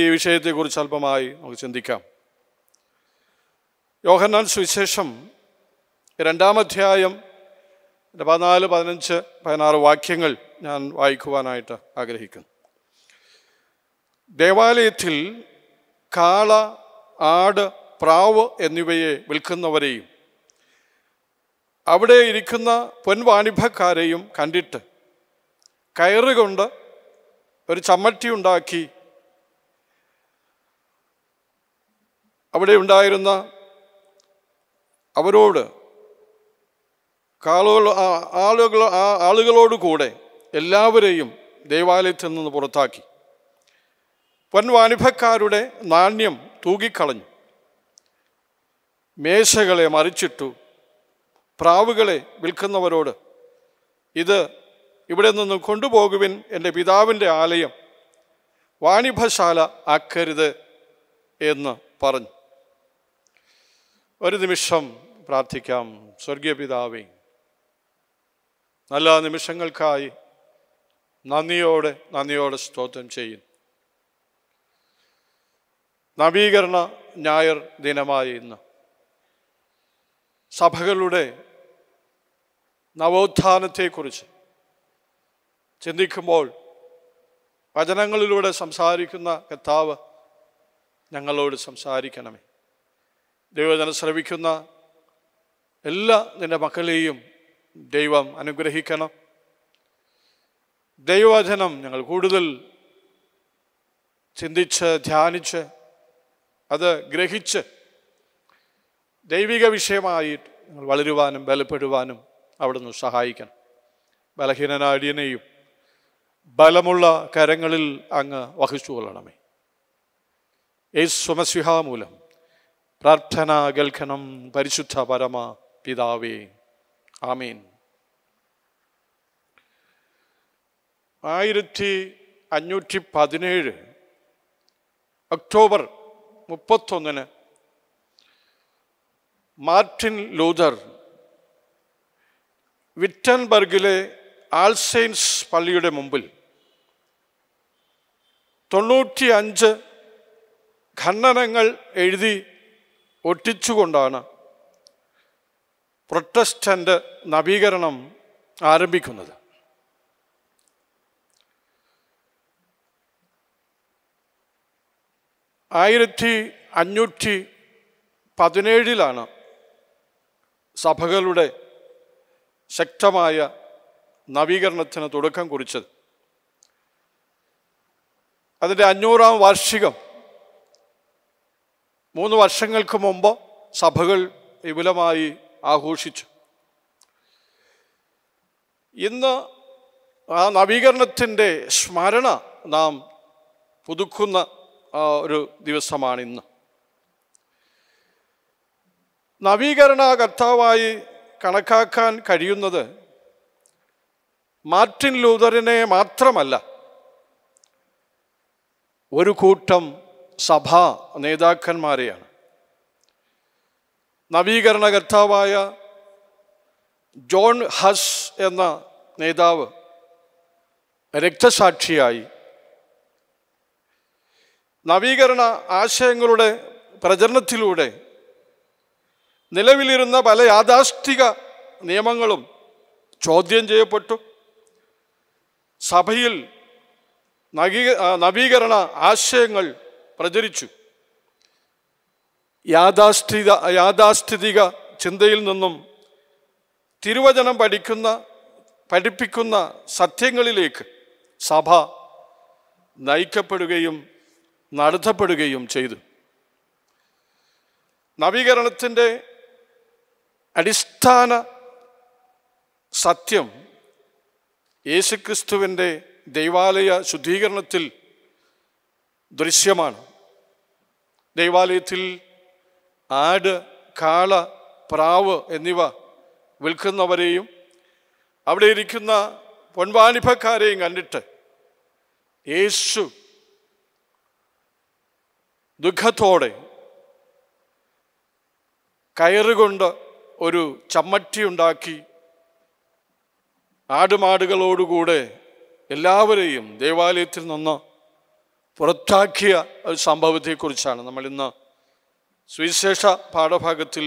ഈ വിഷയത്തെക്കുറിച്ച് അല്പമായി നമുക്ക് ചിന്തിക്കാം യോഹന്നാൻ സുവിശേഷം രണ്ടാം അധ്യായം എൻ്റെ പതിനാല് പതിനഞ്ച് പതിനാറ് വാക്യങ്ങൾ ഞാൻ വായിക്കുവാനായിട്ട് ആഗ്രഹിക്കുന്നു ദേവാലയത്തിൽ കാള ആട് പ്രാവ് എന്നിവയെ വിൽക്കുന്നവരെയും അവിടെ ഇരിക്കുന്ന പൊൻവാണിഭക്കാരെയും കണ്ടിട്ട് കയറുകൊണ്ട് ഒരു ചമ്മട്ടി ഉണ്ടാക്കി അവിടെ ഉണ്ടായിരുന്ന അവരോട് കാളുകൾ ആളുകൾ ആളുകളോട് കൂടെ എല്ലാവരെയും ദേവാലയത്തിൽ നിന്ന് പുറത്താക്കി വൻ നാണ്യം തൂകിക്കളഞ്ഞു മേശകളെ മറിച്ചിട്ടു പ്രാവുകളെ വിൽക്കുന്നവരോട് ഇത് ഇവിടെ നിന്ന് കൊണ്ടുപോകുവിൻ എൻ്റെ പിതാവിൻ്റെ ആലയം വാണിഭശാല ആക്കരുത് എന്ന് പറഞ്ഞു ഒരു നിമിഷം പ്രാർത്ഥിക്കാം സ്വർഗീയ പിതാവേ നല്ല നിമിഷങ്ങൾക്കായി നന്ദിയോടെ നന്ദിയോടെ സ്തോത്രം ചെയ്യും നവീകരണ ഞായർ ദിനമായി ഇന്ന് സഭകളുടെ നവോത്ഥാനത്തെക്കുറിച്ച് ചിന്തിക്കുമ്പോൾ വചനങ്ങളിലൂടെ സംസാരിക്കുന്ന കർത്താവ് ഞങ്ങളോട് സംസാരിക്കണമേ ദൈവജനം ശ്രവിക്കുന്ന എല്ലാ നിൻ്റെ മക്കളെയും ദൈവം അനുഗ്രഹിക്കണം ദൈവവചനം ഞങ്ങൾ കൂടുതൽ ചിന്തിച്ച് ധ്യാനിച്ച് അത് ഗ്രഹിച്ച് ദൈവിക വിഷയമായിട്ട് ഞങ്ങൾ വളരുവാനും ബലപ്പെടുവാനും അവിടുന്ന് സഹായിക്കണം ബലഹീനനാടിയനെയും ബലമുള്ള കരങ്ങളിൽ അങ്ങ് വഹിച്ചു കൊള്ളണമേ യേശുമസിഹാമൂലം പ്രാർത്ഥന ഗൽഖനം പരിശുദ്ധ പരമ പിതാവേ ആമീൻ ആയിരത്തി അഞ്ഞൂറ്റി പതിനേഴ് ഒക്ടോബർ മുപ്പത്തൊന്നിന് മാർട്ടിൻ ലൂതർ വിറ്റൻബർഗിലെ ആൾസെയിൻസ് പള്ളിയുടെ മുമ്പിൽ തൊണ്ണൂറ്റിയഞ്ച് ഖണ്ഡനങ്ങൾ എഴുതി ഒട്ടിച്ചുകൊണ്ടാണ് പ്രൊട്ടസ്റ്റൻ്റ് നവീകരണം ആരംഭിക്കുന്നത് ആയിരത്തി അഞ്ഞൂറ്റി പതിനേഴിലാണ് സഭകളുടെ ശക്തമായ നവീകരണത്തിന് തുടക്കം കുറിച്ചത് അതിൻ്റെ അഞ്ഞൂറാം വാർഷികം മൂന്ന് വർഷങ്ങൾക്ക് മുമ്പ് സഭകൾ വിപുലമായി ആഘോഷിച്ചു ഇന്ന് ആ നവീകരണത്തിൻ്റെ സ്മരണ നാം പുതുക്കുന്ന ഒരു ദിവസമാണിന്ന് നവീകരണ കർത്താവായി കണക്കാക്കാൻ കഴിയുന്നത് മാർട്ടിൻ ലൂതറിനെ മാത്രമല്ല ഒരു കൂട്ടം സഭാ നേതാക്കന്മാരെയാണ് നവീകരണ കർത്താവായ ജോൺ ഹസ് എന്ന നേതാവ് രക്തസാക്ഷിയായി നവീകരണ ആശയങ്ങളുടെ പ്രചരണത്തിലൂടെ നിലവിലിരുന്ന പല യാഥാസ്ഥിക നിയമങ്ങളും ചോദ്യം ചെയ്യപ്പെട്ടു സഭയിൽ നവീകരണ ആശയങ്ങൾ പ്രചരിച്ചു യാഥാസ്ഥിത യാഥാസ്ഥിതിക ചിന്തയിൽ നിന്നും തിരുവചനം പഠിക്കുന്ന പഠിപ്പിക്കുന്ന സത്യങ്ങളിലേക്ക് സഭ നയിക്കപ്പെടുകയും നടത്തപ്പെടുകയും ചെയ്തു നവീകരണത്തിൻ്റെ അടിസ്ഥാന സത്യം യേശുക്രിസ്തുവിൻ്റെ ദൈവാലയ ശുദ്ധീകരണത്തിൽ ദൃശ്യമാണ് ദൈവാലയത്തിൽ ആട് കാള പ്രാവ് എന്നിവ വിൽക്കുന്നവരെയും അവിടെ ഇരിക്കുന്ന പൊൻവാണിഭക്കാരെയും കണ്ടിട്ട് യേശു ദുഃഖത്തോടെ കയറുകൊണ്ട് ഒരു ചമ്മട്ടി ഉണ്ടാക്കി ആടുമാടുകളോടുകൂടെ എല്ലാവരെയും ദേവാലയത്തിൽ നിന്ന് പുറത്താക്കിയ ഒരു സംഭവത്തെക്കുറിച്ചാണ് നമ്മൾ ഇന്ന് സുവിശേഷ പാഠഭാഗത്തിൽ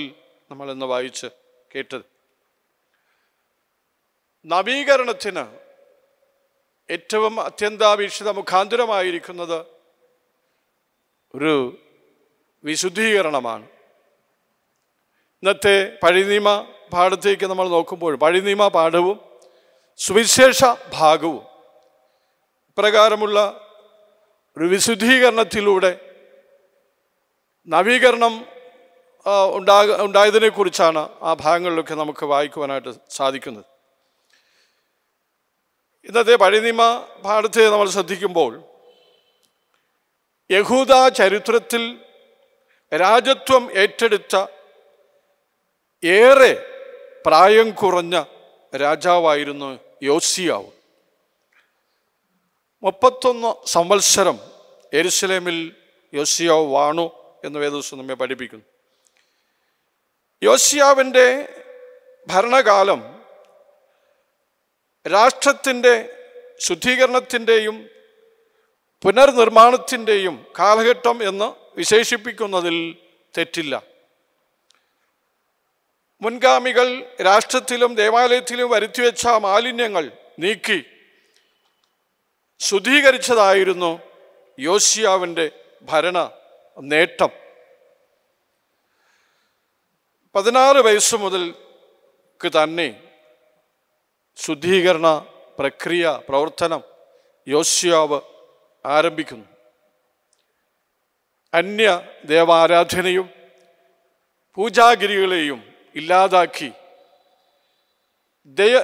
നമ്മൾ ഇന്ന് വായിച്ച് കേട്ടത് നവീകരണത്തിന് ഏറ്റവും അത്യന്താപേക്ഷിത മുഖാന്തരമായിരിക്കുന്നത് ഒരു വിശുദ്ധീകരണമാണ് ഇന്നത്തെ പഴയനിയമ പാഠത്തേക്ക് നമ്മൾ നോക്കുമ്പോൾ പഴയനിയമ പാഠവും സുവിശേഷ ഭാഗവും പ്രകാരമുള്ള ഒരു വിശുദ്ധീകരണത്തിലൂടെ നവീകരണം ഉണ്ടാക ഉണ്ടായതിനെക്കുറിച്ചാണ് ആ ഭാഗങ്ങളിലൊക്കെ നമുക്ക് വായിക്കുവാനായിട്ട് സാധിക്കുന്നത് ഇന്നത്തെ പഴയ പാഠത്തെ നമ്മൾ ശ്രദ്ധിക്കുമ്പോൾ യഹൂദ ചരിത്രത്തിൽ രാജത്വം ഏറ്റെടുത്ത ഏറെ പ്രായം കുറഞ്ഞ രാജാവായിരുന്നു യോസിയാവ് മുപ്പത്തൊന്ന് സംവത്സരം എരുസലേമിൽ യോസിയാവ് വാണു എന്ന് വേദോസ് നമ്മെ പഠിപ്പിക്കുന്നു യോശിയാവിൻ്റെ ഭരണകാലം രാഷ്ട്രത്തിൻ്റെ ശുദ്ധീകരണത്തിൻ്റെയും പുനർനിർമ്മാണത്തിൻ്റെയും കാലഘട്ടം എന്ന് വിശേഷിപ്പിക്കുന്നതിൽ തെറ്റില്ല മുൻഗാമികൾ രാഷ്ട്രത്തിലും ദേവാലയത്തിലും വരുത്തിവെച്ച മാലിന്യങ്ങൾ നീക്കി ശുദ്ധീകരിച്ചതായിരുന്നു യോശിയാവിൻ്റെ ഭരണ നേട്ടം പതിനാറ് വയസ്സ് മുതൽക്ക് തന്നെ ശുദ്ധീകരണ പ്രക്രിയ പ്രവർത്തനം യോശ്യാവ് ആരംഭിക്കുന്നു അന്യ ദേവാരാധനയും പൂജാഗിരികളെയും ഇല്ലാതാക്കി ദൈവ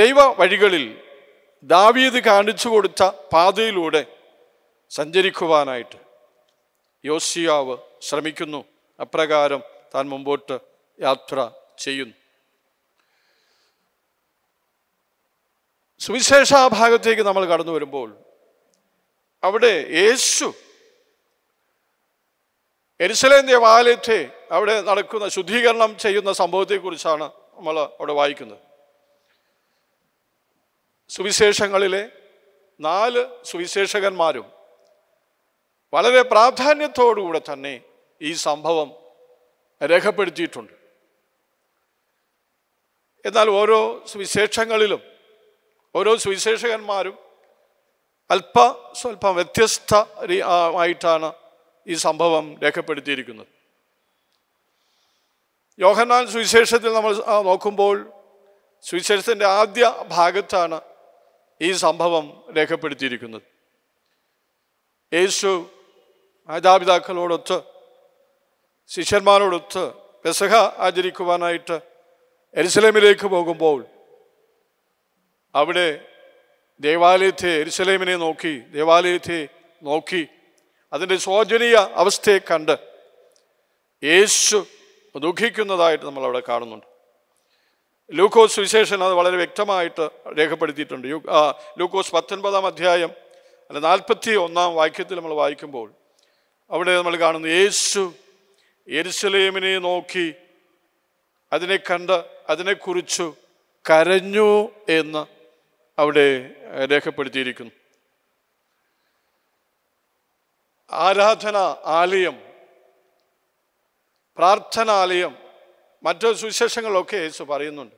ദൈവ വഴികളിൽ ദാവീത് കാണിച്ചു കൊടുത്ത പാതയിലൂടെ സഞ്ചരിക്കുവാനായിട്ട് യോശിയാവ് ശ്രമിക്കുന്നു അപ്രകാരം താൻ മുമ്പോട്ട് യാത്ര ചെയ്യുന്നു സുവിശേഷ ഭാഗത്തേക്ക് നമ്മൾ കടന്നു വരുമ്പോൾ അവിടെ യേശു എരിശലേം ദേവാലയത്തെ അവിടെ നടക്കുന്ന ശുദ്ധീകരണം ചെയ്യുന്ന സംഭവത്തെക്കുറിച്ചാണ് നമ്മൾ അവിടെ വായിക്കുന്നത് സുവിശേഷങ്ങളിലെ നാല് സുവിശേഷകന്മാരും വളരെ പ്രാധാന്യത്തോടുകൂടെ തന്നെ ഈ സംഭവം രേഖപ്പെടുത്തിയിട്ടുണ്ട് എന്നാൽ ഓരോ സുവിശേഷങ്ങളിലും ഓരോ സുവിശേഷകന്മാരും അല്പ സ്വല്പം വ്യത്യസ്ത ആയിട്ടാണ് ഈ സംഭവം രേഖപ്പെടുത്തിയിരിക്കുന്നത് യോഹന്നാൻ സുവിശേഷത്തിൽ നമ്മൾ നോക്കുമ്പോൾ സുവിശേഷത്തിൻ്റെ ആദ്യ ഭാഗത്താണ് ഈ സംഭവം രേഖപ്പെടുത്തിയിരിക്കുന്നത് യേശു മാതാപിതാക്കളോടൊത്ത് ശിഷ്യന്മാരോടൊത്ത് പെസഹ ആചരിക്കുവാനായിട്ട് എരുസലേമിലേക്ക് പോകുമ്പോൾ അവിടെ ദേവാലയത്തെ എരുസലേമിനെ നോക്കി ദേവാലയത്തെ നോക്കി അതിൻ്റെ ശോചനീയ അവസ്ഥയെ കണ്ട് യേശു ദുഃഖിക്കുന്നതായിട്ട് നമ്മൾ അവിടെ കാണുന്നുണ്ട് ലൂക്കോസ് വിശേഷൻ അത് വളരെ വ്യക്തമായിട്ട് രേഖപ്പെടുത്തിയിട്ടുണ്ട് ലൂക്കോസ് പത്തൊൻപതാം അധ്യായം അല്ലെ നാൽപ്പത്തി ഒന്നാം വാക്യത്തിൽ നമ്മൾ വായിക്കുമ്പോൾ അവിടെ നമ്മൾ കാണുന്നു യേശു എരിശലേമിനെ നോക്കി അതിനെ കണ്ട് അതിനെക്കുറിച്ചു കരഞ്ഞു എന്ന് അവിടെ രേഖപ്പെടുത്തിയിരിക്കുന്നു ആരാധന ആലയം പ്രാർത്ഥനാലയം മറ്റു സുവിശേഷങ്ങളൊക്കെ യേശു പറയുന്നുണ്ട്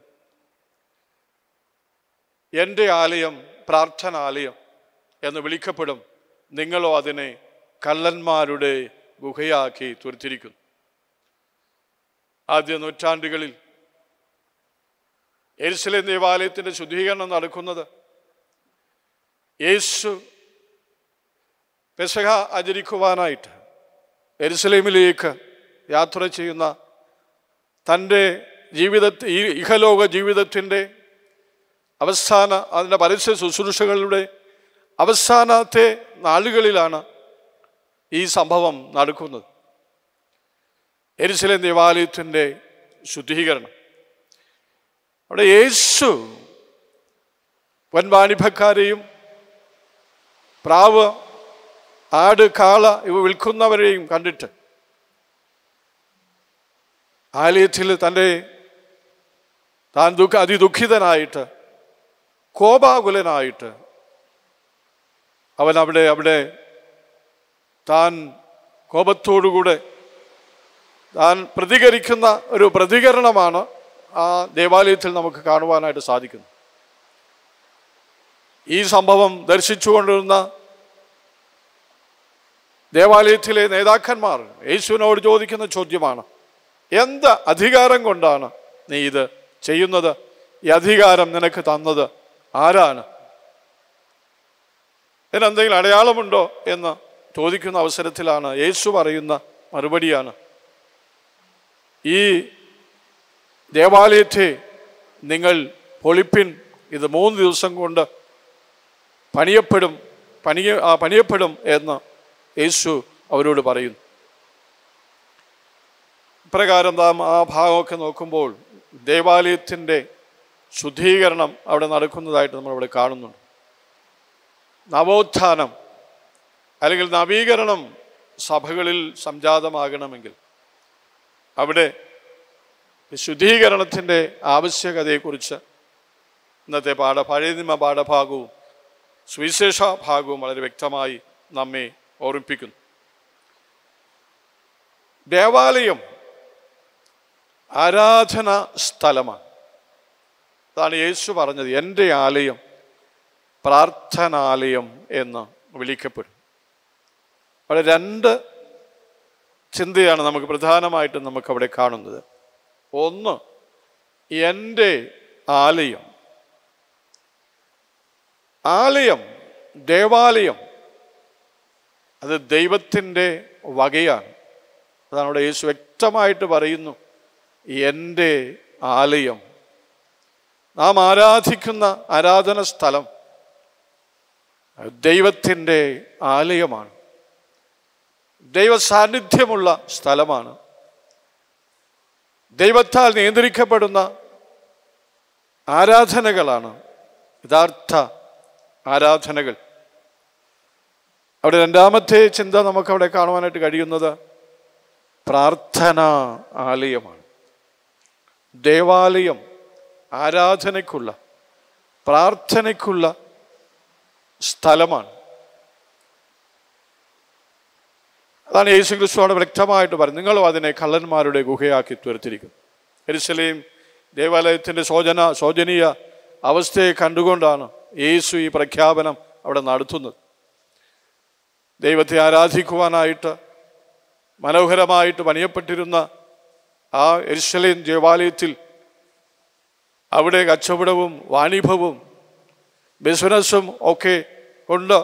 എൻ്റെ ആലയം പ്രാർത്ഥനാലയം എന്ന് വിളിക്കപ്പെടും നിങ്ങളോ അതിനെ കള്ളന്മാരുടെ ഗുഹയാക്കി തുരുത്തിരിക്കുന്നു ആദ്യ നൂറ്റാണ്ടുകളിൽ എരിസലേം ദേവാലയത്തിൻ്റെ ശുദ്ധീകരണം നടക്കുന്നത് യേശു പെസഹ ആചരിക്കുവാനായിട്ട് എരുസലേമിലേക്ക് യാത്ര ചെയ്യുന്ന തൻ്റെ ജീവിതത്തെ ഇഹലോക ജീവിതത്തിൻ്റെ അവസാന അതിൻ്റെ പരസ്യ ശുശ്രൂഷകളുടെ അവസാനത്തെ നാളുകളിലാണ് ഈ സംഭവം നടക്കുന്നത് എരിശിലെ ദേവാലയത്തിൻ്റെ ശുദ്ധീകരണം അവിടെ യേശു വൻവാണിഭക്കാരെയും പ്രാവ് ആട് കാള ഇവ വിൽക്കുന്നവരെയും കണ്ടിട്ട് ആലയത്തിൽ തൻ്റെ താൻ ദുഃഖ അതിദുഃഖിതനായിട്ട് കോപാകുലനായിട്ട് അവൻ അവിടെ അവിടെ താൻ കോപത്തോടുകൂടെ താൻ പ്രതികരിക്കുന്ന ഒരു പ്രതികരണമാണ് ആ ദേവാലയത്തിൽ നമുക്ക് കാണുവാനായിട്ട് സാധിക്കുന്നത് ഈ സംഭവം ദർശിച്ചുകൊണ്ടിരുന്ന ദേവാലയത്തിലെ നേതാക്കന്മാർ യേശുവിനോട് ചോദിക്കുന്ന ചോദ്യമാണ് എന്ത് അധികാരം കൊണ്ടാണ് നീ ഇത് ചെയ്യുന്നത് ഈ അധികാരം നിനക്ക് തന്നത് ആരാണ് ഇതിനെന്തെങ്കിലും അടയാളമുണ്ടോ എന്ന് ചോദിക്കുന്ന അവസരത്തിലാണ് യേശു പറയുന്ന മറുപടിയാണ് ഈ ദേവാലയത്തെ നിങ്ങൾ പൊളിപ്പിൻ ഇത് മൂന്ന് ദിവസം കൊണ്ട് പണിയപ്പെടും പണിയ പണിയപ്പെടും എന്ന് യേശു അവരോട് പറയുന്നു ഇപ്രകാരം നാം ആ ഭാഗമൊക്കെ നോക്കുമ്പോൾ ദേവാലയത്തിൻ്റെ ശുദ്ധീകരണം അവിടെ നടക്കുന്നതായിട്ട് നമ്മൾ കാണുന്നുണ്ട് നവോത്ഥാനം അല്ലെങ്കിൽ നവീകരണം സഭകളിൽ സംജാതമാകണമെങ്കിൽ അവിടെ ശുദ്ധീകരണത്തിൻ്റെ ആവശ്യകതയെക്കുറിച്ച് ഇന്നത്തെ പാഠ പഴയ നിയമ പാഠഭാഗവും സുവിശേഷ ഭാഗവും വളരെ വ്യക്തമായി നമ്മെ ഓർമ്മിപ്പിക്കുന്നു ദേവാലയം ആരാധന സ്ഥലമാണ് അതാണ് യേശു പറഞ്ഞത് എൻ്റെ ആലയം പ്രാർത്ഥനാലയം എന്ന് വിളിക്കപ്പെടും അവിടെ രണ്ട് ചിന്തയാണ് നമുക്ക് പ്രധാനമായിട്ടും നമുക്കവിടെ കാണുന്നത് ഒന്ന് എൻ്റെ ആലയം ആലയം ദേവാലയം അത് ദൈവത്തിൻ്റെ വകയാണ് അതാണ് അവിടെ യേശു വ്യക്തമായിട്ട് പറയുന്നു എൻ്റെ ആലയം നാം ആരാധിക്കുന്ന ആരാധന സ്ഥലം ദൈവത്തിൻ്റെ ആലയമാണ് ദൈവ സാന്നിധ്യമുള്ള സ്ഥലമാണ് ദൈവത്താൽ നിയന്ത്രിക്കപ്പെടുന്ന ആരാധനകളാണ് യഥാർത്ഥ ആരാധനകൾ അവിടെ രണ്ടാമത്തെ ചിന്ത നമുക്കവിടെ കാണുവാനായിട്ട് കഴിയുന്നത് പ്രാർത്ഥന ആലയമാണ് ദേവാലയം ആരാധനയ്ക്കുള്ള പ്രാർത്ഥനയ്ക്കുള്ള സ്ഥലമാണ് അതാണ് യേശു ക്രിസ്തു വ്യക്തമായിട്ട് പറയുന്നത് നിങ്ങളും അതിനെ കള്ളന്മാരുടെ ഗുഹയാക്കി തീർത്തിരിക്കും എരിശലയും ദേവാലയത്തിൻ്റെ ശോചന ശോചനീയ അവസ്ഥയെ കണ്ടുകൊണ്ടാണ് യേശു ഈ പ്രഖ്യാപനം അവിടെ നടത്തുന്നത് ദൈവത്തെ ആരാധിക്കുവാനായിട്ട് മനോഹരമായിട്ട് പണിയപ്പെട്ടിരുന്ന ആ എരിശലയും ദേവാലയത്തിൽ അവിടെ കച്ചവടവും വാണിഭവും ബിസിനസ്സും ഒക്കെ കൊണ്ട്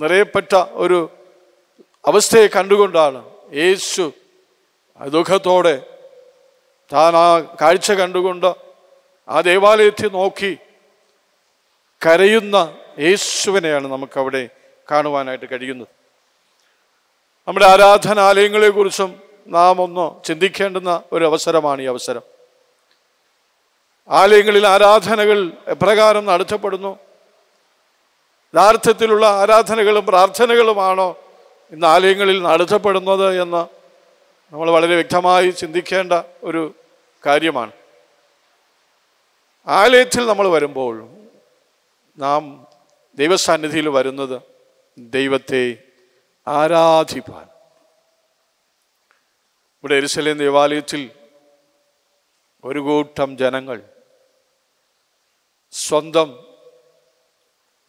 നിറയപ്പെട്ട ഒരു അവസ്ഥയെ കണ്ടുകൊണ്ടാണ് യേശു ദുഃഖത്തോടെ താൻ ആ കാഴ്ച കണ്ടുകൊണ്ട് ആ ദേവാലയത്തിൽ നോക്കി കരയുന്ന യേശുവിനെയാണ് നമുക്കവിടെ കാണുവാനായിട്ട് കഴിയുന്നത് നമ്മുടെ ആരാധനാലയങ്ങളെക്കുറിച്ചും നാം ഒന്ന് ചിന്തിക്കേണ്ടുന്ന ഒരു അവസരമാണ് ഈ അവസരം ആലയങ്ങളിൽ ആരാധനകൾ എപ്രകാരം നടത്തപ്പെടുന്നു യഥാർത്ഥത്തിലുള്ള ആരാധനകളും പ്രാർത്ഥനകളുമാണോ ഇന്ന് ആലയങ്ങളിൽ നടത്തപ്പെടുന്നത് എന്ന് നമ്മൾ വളരെ വ്യക്തമായി ചിന്തിക്കേണ്ട ഒരു കാര്യമാണ് ആലയത്തിൽ നമ്മൾ വരുമ്പോൾ നാം ദൈവസാന്നിധിയിൽ വരുന്നത് ദൈവത്തെ ആരാധിപ്പാൻ ഇവിടെ എരിസലേം ദേവാലയത്തിൽ ഒരു കൂട്ടം ജനങ്ങൾ സ്വന്തം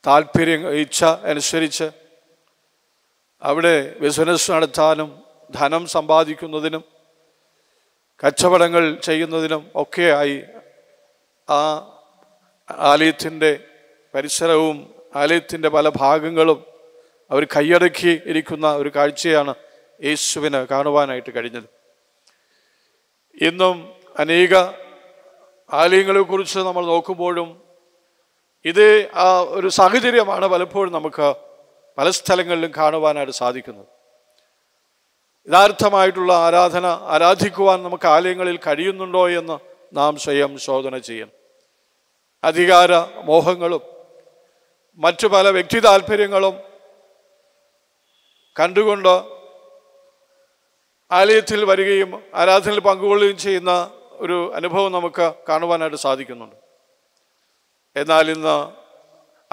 താല്പര്യം ഇച്ഛ അനുസരിച്ച് അവിടെ ബിസിനസ് നടത്താനും ധനം സമ്പാദിക്കുന്നതിനും കച്ചവടങ്ങൾ ചെയ്യുന്നതിനും ഒക്കെയായി ആ ആലയത്തിൻ്റെ പരിസരവും ആലയത്തിൻ്റെ പല ഭാഗങ്ങളും അവർ കൈയടക്കി ഇരിക്കുന്ന ഒരു കാഴ്ചയാണ് യേശുവിന് കാണുവാനായിട്ട് കഴിഞ്ഞത് ഇന്നും അനേക ആലയങ്ങളെക്കുറിച്ച് നമ്മൾ നോക്കുമ്പോഴും ഇത് ആ ഒരു സാഹചര്യമാണ് പലപ്പോഴും നമുക്ക് പല സ്ഥലങ്ങളിലും കാണുവാനായിട്ട് സാധിക്കുന്നത് യഥാർത്ഥമായിട്ടുള്ള ആരാധന ആരാധിക്കുവാൻ നമുക്ക് ആലയങ്ങളിൽ കഴിയുന്നുണ്ടോ എന്ന് നാം സ്വയം ശോധന ചെയ്യണം അധികാര മോഹങ്ങളും മറ്റു പല വ്യക്തി താല്പര്യങ്ങളും കണ്ടുകൊണ്ട് ആലയത്തിൽ വരികയും ആരാധനയിൽ പങ്കുകൊള്ളുകയും ചെയ്യുന്ന ഒരു അനുഭവം നമുക്ക് കാണുവാനായിട്ട് സാധിക്കുന്നുണ്ട് എന്നാൽ ഇന്ന്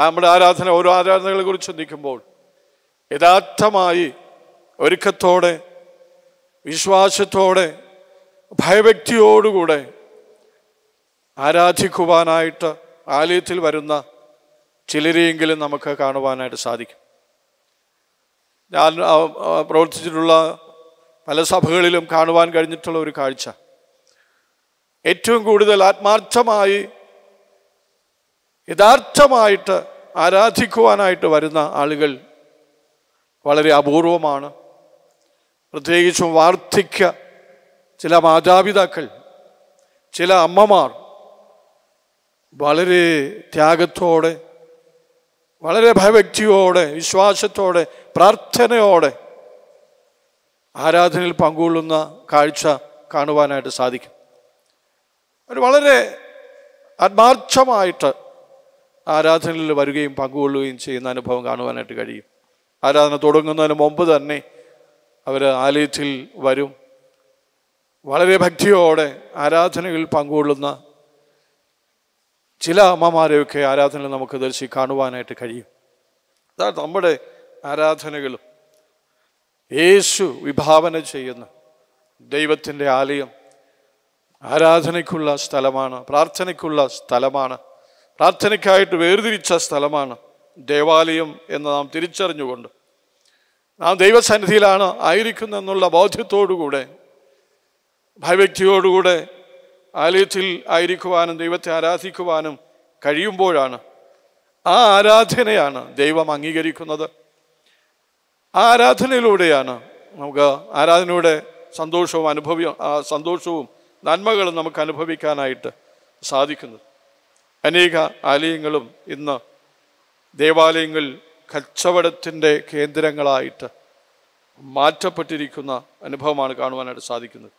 നമ്മുടെ ആരാധന ഓരോ ആരാധനകളെ കുറിച്ച് ചിന്തിക്കുമ്പോൾ യഥാർത്ഥമായി ഒരുക്കത്തോടെ വിശ്വാസത്തോടെ ഭയഭക്തിയോടുകൂടെ ആരാധിക്കുവാനായിട്ട് ആലയത്തിൽ വരുന്ന ചിലരെയെങ്കിലും നമുക്ക് കാണുവാനായിട്ട് സാധിക്കും ഞാൻ പ്രവർത്തിച്ചിട്ടുള്ള പല സഭകളിലും കാണുവാൻ കഴിഞ്ഞിട്ടുള്ള ഒരു കാഴ്ച ഏറ്റവും കൂടുതൽ ആത്മാർത്ഥമായി യഥാർത്ഥമായിട്ട് ആരാധിക്കുവാനായിട്ട് വരുന്ന ആളുകൾ വളരെ അപൂർവമാണ് പ്രത്യേകിച്ചും വാർദ്ധക്യ ചില മാതാപിതാക്കൾ ചില അമ്മമാർ വളരെ ത്യാഗത്തോടെ വളരെ ഭയഭക്തിയോടെ വിശ്വാസത്തോടെ പ്രാർത്ഥനയോടെ ആരാധനയിൽ പങ്കുകൊള്ളുന്ന കാഴ്ച കാണുവാനായിട്ട് സാധിക്കും അവർ വളരെ ആത്മാർത്ഥമായിട്ട് ആരാധനയിൽ വരികയും പങ്കുകൊള്ളുകയും ചെയ്യുന്ന അനുഭവം കാണുവാനായിട്ട് കഴിയും ആരാധന തുടങ്ങുന്നതിന് മുമ്പ് തന്നെ അവർ ആലയത്തിൽ വരും വളരെ ഭക്തിയോടെ ആരാധനയിൽ പങ്കുകൊള്ളുന്ന ചില അമ്മമാരെയൊക്കെ ആരാധനയിൽ നമുക്ക് ദർശി കാണുവാനായിട്ട് കഴിയും അതാണ് നമ്മുടെ ആരാധനകളും യേശു വിഭാവന ചെയ്യുന്ന ദൈവത്തിൻ്റെ ആലയം ആരാധനയ്ക്കുള്ള സ്ഥലമാണ് പ്രാർത്ഥനയ്ക്കുള്ള സ്ഥലമാണ് പ്രാർത്ഥനയ്ക്കായിട്ട് വേർതിരിച്ച സ്ഥലമാണ് ദേവാലയം എന്ന് നാം തിരിച്ചറിഞ്ഞുകൊണ്ട് നാം ദൈവസന്നിധിയിലാണ് ആയിരിക്കുന്നെന്നുള്ള ബോധ്യത്തോടുകൂടെ ഭയവ്യക്തിയോടുകൂടെ ആലയത്തിൽ ആയിരിക്കുവാനും ദൈവത്തെ ആരാധിക്കുവാനും കഴിയുമ്പോഴാണ് ആ ആരാധനയാണ് ദൈവം അംഗീകരിക്കുന്നത് ആ ആരാധനയിലൂടെയാണ് നമുക്ക് ആരാധനയുടെ സന്തോഷവും അനുഭവ സന്തോഷവും നന്മകളും നമുക്ക് അനുഭവിക്കാനായിട്ട് സാധിക്കുന്നത് അനേക ആലയങ്ങളും ഇന്ന് ദേവാലയങ്ങൾ കച്ചവടത്തിൻ്റെ കേന്ദ്രങ്ങളായിട്ട് മാറ്റപ്പെട്ടിരിക്കുന്ന അനുഭവമാണ് കാണുവാനായിട്ട് സാധിക്കുന്നത്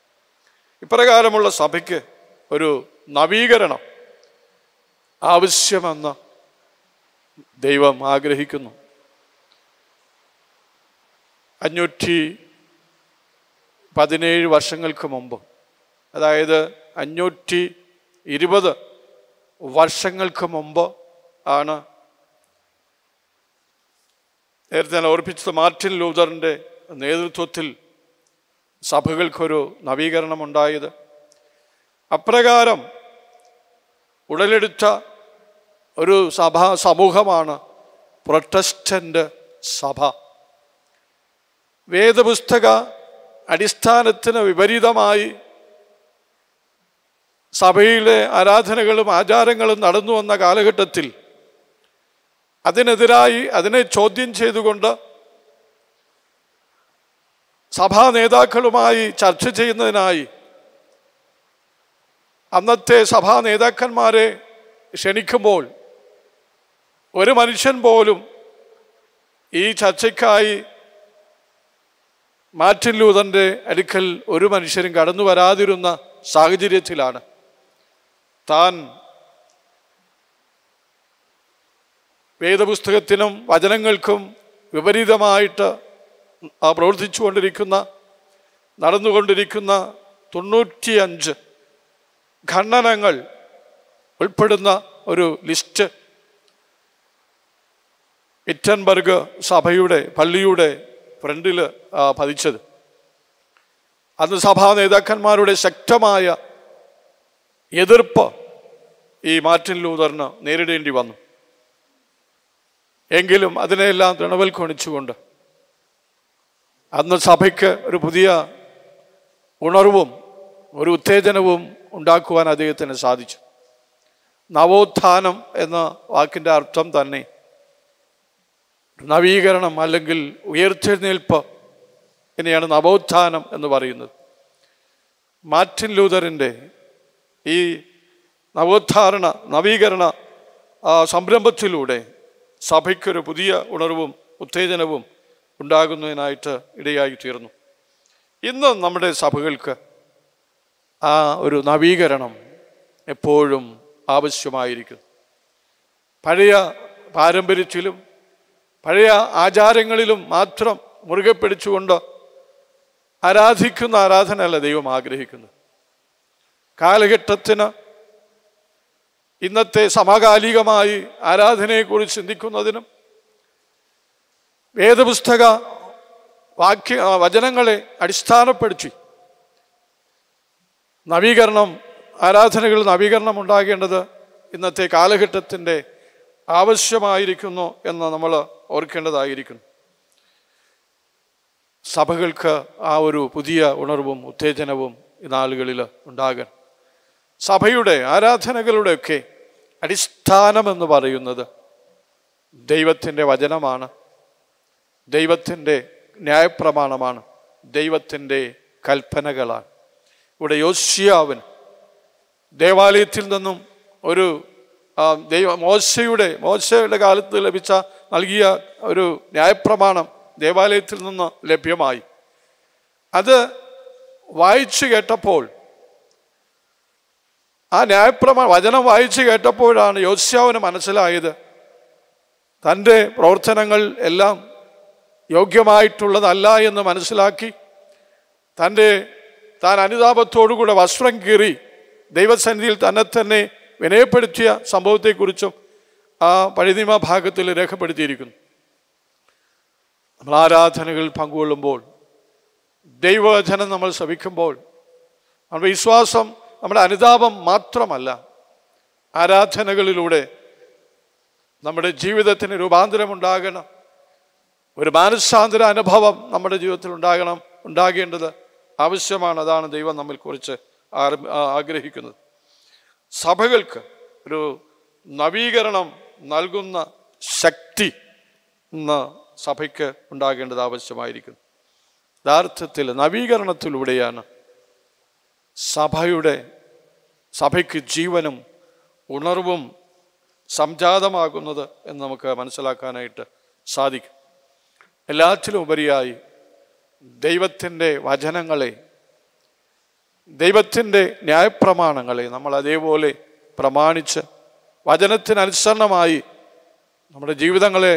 ഇപ്രകാരമുള്ള സഭയ്ക്ക് ഒരു നവീകരണം ആവശ്യമെന്ന് ദൈവം ആഗ്രഹിക്കുന്നു അഞ്ഞൂറ്റി പതിനേഴ് വർഷങ്ങൾക്ക് മുമ്പ് അതായത് അഞ്ഞൂറ്റി ഇരുപത് വർഷങ്ങൾക്ക് മുമ്പ് ആണ് നേരത്തെ ഞാൻ ഓർപ്പിച്ചത് മാർട്ടിൻ ലൂതറിൻ്റെ നേതൃത്വത്തിൽ സഭകൾക്കൊരു ഉണ്ടായത് അപ്രകാരം ഉടലെടുത്ത ഒരു സഭാ സമൂഹമാണ് പ്രൊട്ടസ്റ്റൻ്റ് സഭ വേദപുസ്തക അടിസ്ഥാനത്തിന് വിപരീതമായി സഭയിലെ ആരാധനകളും ആചാരങ്ങളും നടന്നു വന്ന കാലഘട്ടത്തിൽ അതിനെതിരായി അതിനെ ചോദ്യം ചെയ്തുകൊണ്ട് സഭാ നേതാക്കളുമായി ചർച്ച ചെയ്യുന്നതിനായി അന്നത്തെ സഭാ നേതാക്കന്മാരെ ക്ഷണിക്കുമ്പോൾ ഒരു മനുഷ്യൻ പോലും ഈ ചർച്ചയ്ക്കായി മാർട്ടിൻ ലൂതൻ്റെ അടുക്കൽ ഒരു മനുഷ്യരും കടന്നു വരാതിരുന്ന സാഹചര്യത്തിലാണ് താൻ വേദപുസ്തകത്തിനും വചനങ്ങൾക്കും വിപരീതമായിട്ട് ആ പ്രവർത്തിച്ചുകൊണ്ടിരിക്കുന്ന നടന്നുകൊണ്ടിരിക്കുന്ന തൊണ്ണൂറ്റിയഞ്ച് ഖണ്ഡനങ്ങൾ ഉൾപ്പെടുന്ന ഒരു ലിസ്റ്റ് ഇറ്റൻബർഗ് സഭയുടെ പള്ളിയുടെ ഫ്രണ്ടിൽ പതിച്ചത് അന്ന് സഭാ നേതാക്കന്മാരുടെ ശക്തമായ എതിർപ്പ് ഈ മാർട്ടിൻ ലൂതറിന് നേരിടേണ്ടി വന്നു എങ്കിലും അതിനെയെല്ലാം തിണവൽക്കൊണിച്ചുകൊണ്ട് കൊണിച്ചുകൊണ്ട് അന്ന് സഭയ്ക്ക് ഒരു പുതിയ ഉണർവും ഒരു ഉത്തേജനവും ഉണ്ടാക്കുവാൻ അദ്ദേഹത്തിന് സാധിച്ചു നവോത്ഥാനം എന്ന വാക്കിൻ്റെ അർത്ഥം തന്നെ നവീകരണം അല്ലെങ്കിൽ ഉയർത്തെഴുന്നേൽപ്പ് എന്നെയാണ് നവോത്ഥാനം എന്ന് പറയുന്നത് മാർട്ടിൻ ലൂതറിൻ്റെ ഈ നവോത്ഥാരണ നവീകരണ സംരംഭത്തിലൂടെ സഭയ്ക്കൊരു പുതിയ ഉണർവും ഉത്തേജനവും ഉണ്ടാകുന്നതിനായിട്ട് ഇടയായി തീർന്നു ഇന്ന് നമ്മുടെ സഭകൾക്ക് ആ ഒരു നവീകരണം എപ്പോഴും ആവശ്യമായിരിക്കുന്നു പഴയ പാരമ്പര്യത്തിലും പഴയ ആചാരങ്ങളിലും മാത്രം മുറുകെ പിടിച്ചുകൊണ്ട് ആരാധിക്കുന്ന ആരാധനയല്ല ദൈവം ആഗ്രഹിക്കുന്നത് കാലഘട്ടത്തിന് ഇന്നത്തെ സമകാലികമായി ആരാധനയെക്കുറിച്ച് ചിന്തിക്കുന്നതിനും വേദപുസ്തക വാക്യ വചനങ്ങളെ അടിസ്ഥാനപ്പെടുത്തി നവീകരണം ആരാധനകളിൽ നവീകരണം ഉണ്ടാകേണ്ടത് ഇന്നത്തെ കാലഘട്ടത്തിൻ്റെ ആവശ്യമായിരിക്കുന്നു എന്ന് നമ്മൾ ഓർക്കേണ്ടതായിരിക്കുന്നു സഭകൾക്ക് ആ ഒരു പുതിയ ഉണർവും ഉത്തേജനവും ഈ നാളുകളിൽ ഉണ്ടാകാൻ സഭയുടെ ആരാധനകളുടെയൊക്കെ അടിസ്ഥാനമെന്ന് പറയുന്നത് ദൈവത്തിൻ്റെ വചനമാണ് ദൈവത്തിൻ്റെ ന്യായപ്രമാണമാണ് ദൈവത്തിൻ്റെ കൽപ്പനകളാണ് ഇവിടെ യോശിയാവൻ ദേവാലയത്തിൽ നിന്നും ഒരു ദൈവ മോശയുടെ മോശയുടെ കാലത്ത് ലഭിച്ച നൽകിയ ഒരു ന്യായപ്രമാണം ദേവാലയത്തിൽ നിന്ന് ലഭ്യമായി അത് വായിച്ചു കേട്ടപ്പോൾ ആ ന്യായപ്രമാണ വചനം വായിച്ചു കേട്ടപ്പോഴാണ് യോസ്യാവിന് മനസ്സിലായത് തൻ്റെ പ്രവർത്തനങ്ങൾ എല്ലാം യോഗ്യമായിട്ടുള്ളതല്ല എന്ന് മനസ്സിലാക്കി തൻ്റെ താൻ അനുതാപത്തോടുകൂടെ വസ്ത്രം കീറി ദൈവസന്നിധിയിൽ തന്നെ തന്നെ വിനയപ്പെടുത്തിയ സംഭവത്തെക്കുറിച്ചും ആ പഴുതിമ ഭാഗത്തിൽ രേഖപ്പെടുത്തിയിരിക്കുന്നു നമ്മൾ ആരാധനകൾ പങ്കുകൊള്ളുമ്പോൾ ദൈവവചനം നമ്മൾ ശ്രമിക്കുമ്പോൾ നമ്മുടെ വിശ്വാസം നമ്മുടെ അനുതാപം മാത്രമല്ല ആരാധനകളിലൂടെ നമ്മുടെ ജീവിതത്തിന് രൂപാന്തരമുണ്ടാകണം ഒരു മാനസാന്തര അനുഭവം നമ്മുടെ ജീവിതത്തിൽ ഉണ്ടാകണം ഉണ്ടാകേണ്ടത് ആവശ്യമാണ് അതാണ് ദൈവം നമ്മിൽ കുറിച്ച് ആഗ്രഹിക്കുന്നത് സഭകൾക്ക് ഒരു നവീകരണം നൽകുന്ന ശക്തി ഇന്ന് സഭയ്ക്ക് ഉണ്ടാകേണ്ടത് ആവശ്യമായിരിക്കുന്നു യഥാർത്ഥത്തിൽ നവീകരണത്തിലൂടെയാണ് സഭയുടെ സഭയ്ക്ക് ജീവനും ഉണർവും സംജാതമാകുന്നത് എന്ന് നമുക്ക് മനസ്സിലാക്കാനായിട്ട് സാധിക്കും എല്ലാറ്റിലും ഉപരിയായി ദൈവത്തിൻ്റെ വചനങ്ങളെ ദൈവത്തിൻ്റെ ന്യായപ്രമാണങ്ങളെ നമ്മൾ അതേപോലെ പ്രമാണിച്ച് വചനത്തിനനുസരണമായി നമ്മുടെ ജീവിതങ്ങളെ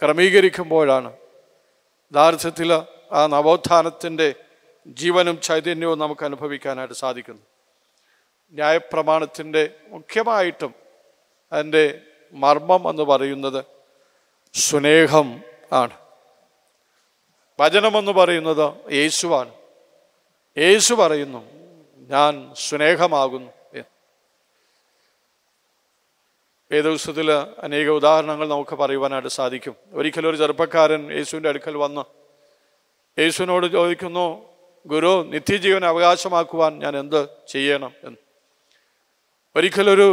ക്രമീകരിക്കുമ്പോഴാണ് യഥാർത്ഥത്തിൽ ആ നവോത്ഥാനത്തിൻ്റെ ജീവനും ചൈതന്യവും നമുക്ക് അനുഭവിക്കാനായിട്ട് സാധിക്കുന്നത് ന്യായപ്രമാണത്തിൻ്റെ മുഖ്യമായിട്ടും അതിൻ്റെ മർമ്മം എന്ന് പറയുന്നത് സ്നേഹം ആണ് വചനമെന്ന് പറയുന്നത് യേശുവാണ് യേശു പറയുന്നു ഞാൻ സ്നേഹമാകുന്നു വേദപുസ്തകത്തിൽ അനേക ഉദാഹരണങ്ങൾ നമുക്ക് പറയുവാനായിട്ട് സാധിക്കും ഒരിക്കലും ഒരു ചെറുപ്പക്കാരൻ യേശുവിൻ്റെ അടുക്കൽ വന്ന് യേശുവിനോട് ചോദിക്കുന്നു ഗുരു നിത്യജീവൻ അവകാശമാക്കുവാൻ ഞാൻ എന്ത് ചെയ്യണം എന്ന് ഒരിക്കലൊരു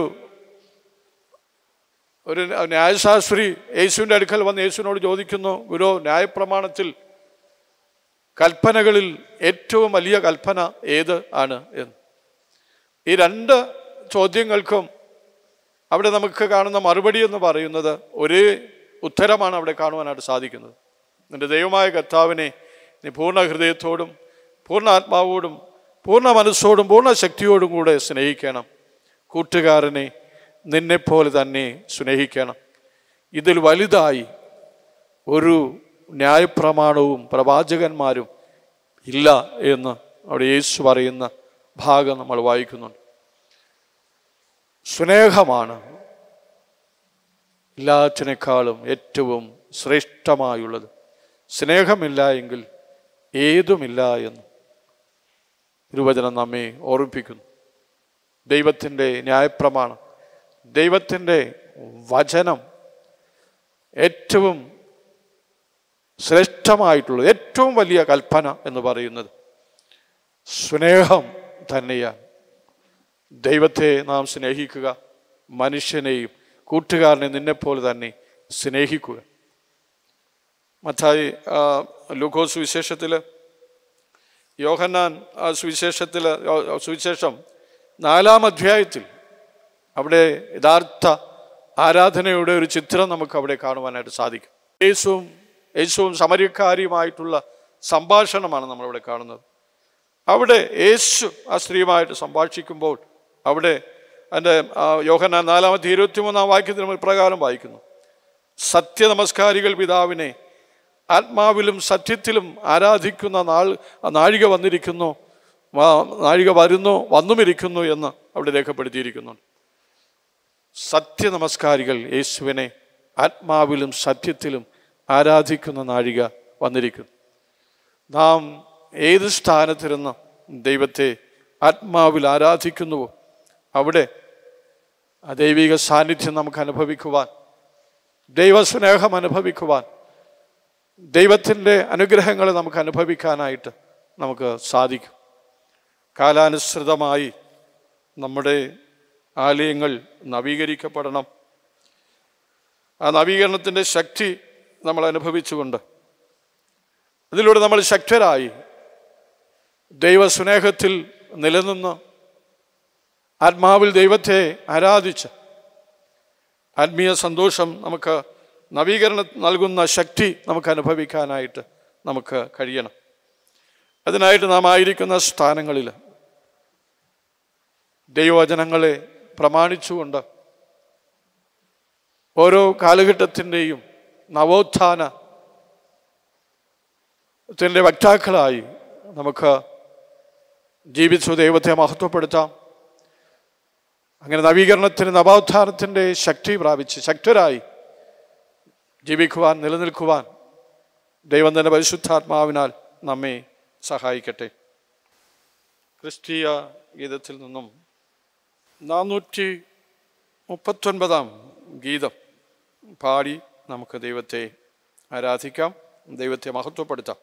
ഒരു ന്യായശാസ്ത്രി യേശുവിൻ്റെ അടുക്കൽ വന്ന് യേശുവിനോട് ചോദിക്കുന്നു ഗുരു ന്യായപ്രമാണത്തിൽ കൽപ്പനകളിൽ ഏറ്റവും വലിയ കൽപ്പന ഏത് ആണ് എന്ന് ഈ രണ്ട് ചോദ്യങ്ങൾക്കും അവിടെ നമുക്ക് കാണുന്ന മറുപടി എന്ന് പറയുന്നത് ഒരേ ഉത്തരമാണ് അവിടെ കാണുവാനായിട്ട് സാധിക്കുന്നത് നിൻ്റെ ദൈവമായ കർത്താവിനെ നീ പൂർണ്ണ ഹൃദയത്തോടും പൂർണ്ണ ആത്മാവോടും പൂർണ്ണ മനസ്സോടും പൂർണ്ണ ശക്തിയോടും കൂടെ സ്നേഹിക്കണം കൂട്ടുകാരനെ നിന്നെപ്പോലെ തന്നെ സ്നേഹിക്കണം ഇതിൽ വലുതായി ഒരു ന്യായപ്രമാണവും പ്രവാചകന്മാരും ഇല്ല എന്ന് അവിടെ യേശു പറയുന്ന ഭാഗം നമ്മൾ വായിക്കുന്നുണ്ട് സ്നേഹമാണ് എല്ലാറ്റിനേക്കാളും ഏറ്റവും ശ്രേഷ്ഠമായുള്ളത് സ്നേഹമില്ല എങ്കിൽ ഏതുമില്ല എന്ന് തിരുവചനം നമ്മെ ഓർമ്മിപ്പിക്കുന്നു ദൈവത്തിൻ്റെ ന്യായപ്രമാണം ദൈവത്തിൻ്റെ വചനം ഏറ്റവും ശ്രേഷ്ഠമായിട്ടുള്ള ഏറ്റവും വലിയ കൽപ്പന എന്ന് പറയുന്നത് സ്നേഹം തന്നെയാണ് ദൈവത്തെ നാം സ്നേഹിക്കുക മനുഷ്യനെയും കൂട്ടുകാരനെ നിന്നെപ്പോലെ തന്നെ സ്നേഹിക്കുക മറ്റായി ലുഖോ സുവിശേഷത്തിൽ യോഹന്നാൻ സുവിശേഷത്തിൽ സുവിശേഷം നാലാം അധ്യായത്തിൽ അവിടെ യഥാർത്ഥ ആരാധനയുടെ ഒരു ചിത്രം നമുക്ക് അവിടെ കാണുവാനായിട്ട് സാധിക്കും യേശുവും യേശുവും സമരക്കാരിയുമായിട്ടുള്ള സംഭാഷണമാണ് നമ്മളിവിടെ കാണുന്നത് അവിടെ യേശു ആ സ്ത്രീയുമായിട്ട് സംഭാഷിക്കുമ്പോൾ അവിടെ എൻ്റെ യോഹന നാലാമത്തെ ഇരുപത്തിമൂന്നാം വാക്യത്തിൽ നമ്മൾ പ്രകാരം വായിക്കുന്നു നമസ്കാരികൾ പിതാവിനെ ആത്മാവിലും സത്യത്തിലും ആരാധിക്കുന്ന നാൾ നാഴിക വന്നിരിക്കുന്നു നാഴിക വരുന്നു വന്നുമിരിക്കുന്നു എന്ന് അവിടെ രേഖപ്പെടുത്തിയിരിക്കുന്നുണ്ട് സത്യ നമസ്കാരികൾ യേശുവിനെ ആത്മാവിലും സത്യത്തിലും ആരാധിക്കുന്ന നാഴിക വന്നിരിക്കുന്നു നാം ഏത് സ്ഥാനത്തിരുന്ന് ദൈവത്തെ ആത്മാവിൽ ആരാധിക്കുന്നുവോ അവിടെ ആ ദൈവിക സാന്നിധ്യം നമുക്ക് അനുഭവിക്കുവാൻ ദൈവസ്നേഹം അനുഭവിക്കുവാൻ ദൈവത്തിൻ്റെ അനുഗ്രഹങ്ങൾ നമുക്ക് അനുഭവിക്കാനായിട്ട് നമുക്ക് സാധിക്കും കാലാനുസൃതമായി നമ്മുടെ ആലയങ്ങൾ നവീകരിക്കപ്പെടണം ആ നവീകരണത്തിൻ്റെ ശക്തി നമ്മൾ അനുഭവിച്ചുകൊണ്ട് അതിലൂടെ നമ്മൾ ശക്തരായി ദൈവസ്നേഹത്തിൽ നിലനിന്ന് ആത്മാവിൽ ദൈവത്തെ ആരാധിച്ച് ആത്മീയ സന്തോഷം നമുക്ക് നവീകരണം നൽകുന്ന ശക്തി നമുക്ക് അനുഭവിക്കാനായിട്ട് നമുക്ക് കഴിയണം അതിനായിട്ട് നാം ആയിരിക്കുന്ന സ്ഥാനങ്ങളിൽ ദൈവവചനങ്ങളെ പ്രമാണിച്ചുകൊണ്ട് ഓരോ കാലഘട്ടത്തിൻ്റെയും നവോത്ഥാന ത്തിൻ്റെ വക്താക്കളായി നമുക്ക് ജീവിച്ചു ദൈവത്തെ മഹത്വപ്പെടുത്താം അങ്ങനെ നവീകരണത്തിന് നവോത്ഥാനത്തിൻ്റെ ശക്തി പ്രാപിച്ച് ശക്തരായി ജീവിക്കുവാൻ നിലനിൽക്കുവാൻ ദൈവം തന്നെ പരിശുദ്ധാത്മാവിനാൽ നമ്മെ സഹായിക്കട്ടെ ക്രിസ്തീയ ഗീതത്തിൽ നിന്നും നാനൂറ്റി മുപ്പത്തൊൻപതാം ഗീതം പാടി നമുക്ക് ദൈവത്തെ ആരാധിക്കാം ദൈവത്തെ മഹത്വപ്പെടുത്താം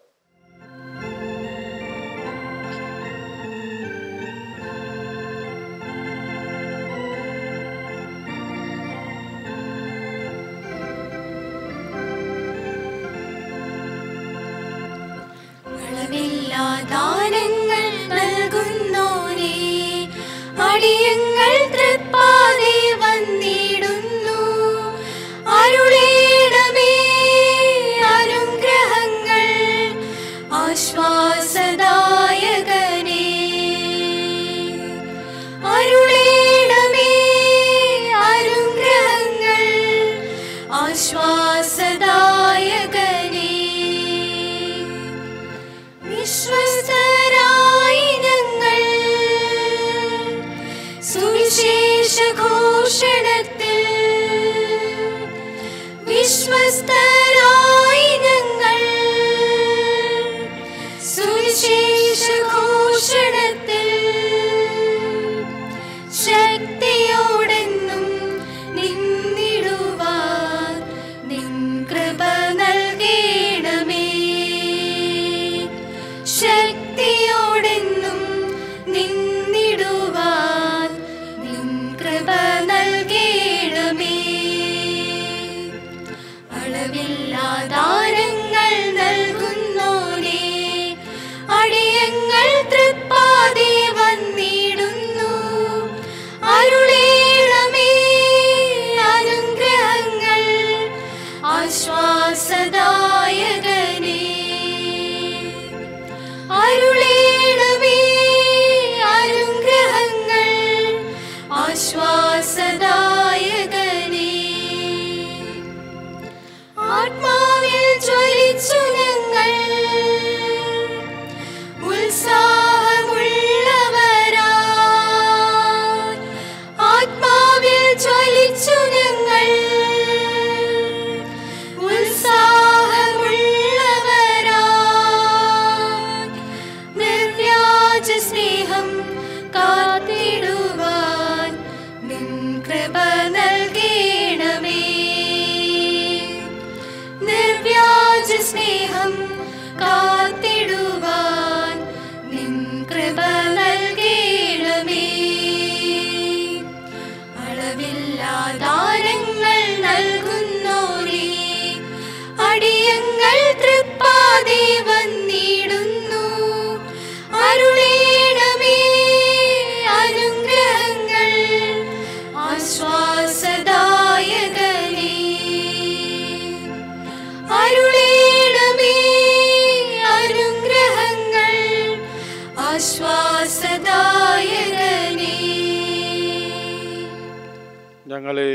ഞങ്ങളെ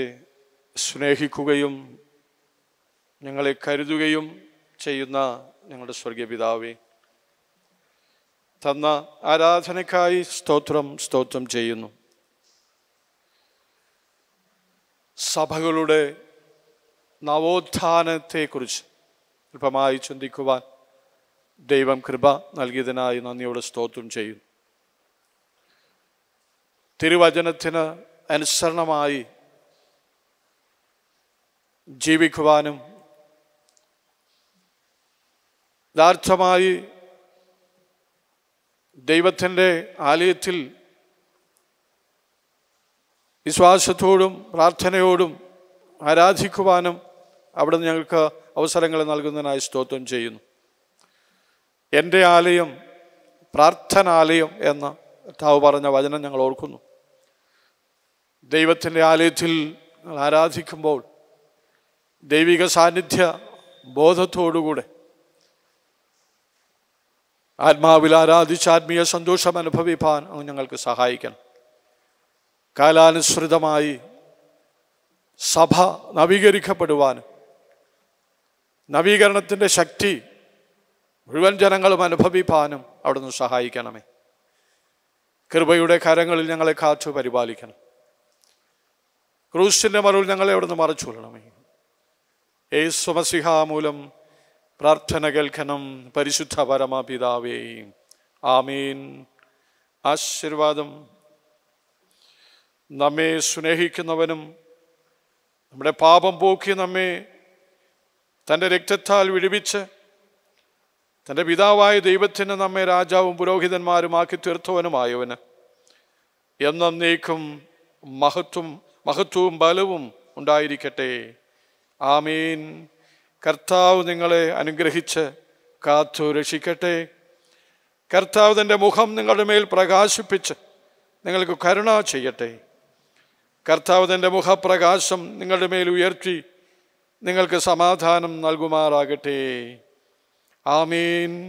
സ്നേഹിക്കുകയും ഞങ്ങളെ കരുതുകയും ചെയ്യുന്ന ഞങ്ങളുടെ സ്വർഗീയ പിതാവേ തന്ന ആരാധനയ്ക്കായി സ്തോത്രം സ്തോത്രം ചെയ്യുന്നു സഭകളുടെ നവോത്ഥാനത്തെക്കുറിച്ച് അല്പമായി ചിന്തിക്കുവാൻ ദൈവം കൃപ നൽകിയതിനായി നന്ദിയോടെ സ്തോത്രം ചെയ്യുന്നു തിരുവചനത്തിന് അനുസരണമായി ജീവിക്കുവാനും യഥാർത്ഥമായി ദൈവത്തിൻ്റെ ആലയത്തിൽ വിശ്വാസത്തോടും പ്രാർത്ഥനയോടും ആരാധിക്കുവാനും അവിടെ ഞങ്ങൾക്ക് അവസരങ്ങൾ നൽകുന്നതിനായി സ്തോത്രം ചെയ്യുന്നു എൻ്റെ ആലയം പ്രാർത്ഥനാലയം എന്ന് താവ് പറഞ്ഞ വചനം ഞങ്ങൾ ഓർക്കുന്നു ദൈവത്തിൻ്റെ ആലയത്തിൽ ആരാധിക്കുമ്പോൾ ദൈവിക സാന്നിധ്യ ബോധത്തോടുകൂടെ ആത്മാവിൽ ആരാധിച്ച് ആത്മീയ സന്തോഷം അനുഭവിപ്പാൻ അങ്ങ് ഞങ്ങൾക്ക് സഹായിക്കണം കാലാനുസൃതമായി സഭ നവീകരിക്കപ്പെടുവാനും നവീകരണത്തിൻ്റെ ശക്തി മുഴുവൻ ജനങ്ങളും അനുഭവിപ്പാനും അവിടുന്ന് സഹായിക്കണമേ കൃപയുടെ കരങ്ങളിൽ ഞങ്ങളെ കാത്തു പരിപാലിക്കണം ക്രൂസിൻ്റെ മറവിൽ ഞങ്ങളെ അവിടുന്ന് മറച്ചു കൊള്ളണമേ യേശുമസിഹ മൂലം പ്രാർത്ഥന കേൾക്കണം പരിശുദ്ധ പരമപിതാവേ ആമീൻ ആശീർവാദം നമ്മെ സ്നേഹിക്കുന്നവനും നമ്മുടെ പാപം പോക്കി നമ്മെ തൻ്റെ രക്തത്താൽ വിടുവിച്ച് തൻ്റെ പിതാവായ ദൈവത്തിന് നമ്മെ രാജാവും പുരോഹിതന്മാരുമാക്കി തീർത്തവനുമായവന് എന്നേക്കും മഹത്വം മഹത്വവും ബലവും ഉണ്ടായിരിക്കട്ടെ ആമീൻ കർത്താവ് നിങ്ങളെ അനുഗ്രഹിച്ച് കാത്തു രക്ഷിക്കട്ടെ കർത്താവ് തൻ്റെ മുഖം നിങ്ങളുടെ മേൽ പ്രകാശിപ്പിച്ച് നിങ്ങൾക്ക് കരുണ ചെയ്യട്ടെ കർത്താവ് തൻ്റെ മുഖപ്രകാശം നിങ്ങളുടെ മേൽ ഉയർത്തി നിങ്ങൾക്ക് സമാധാനം നൽകുമാറാകട്ടെ ആമീൻ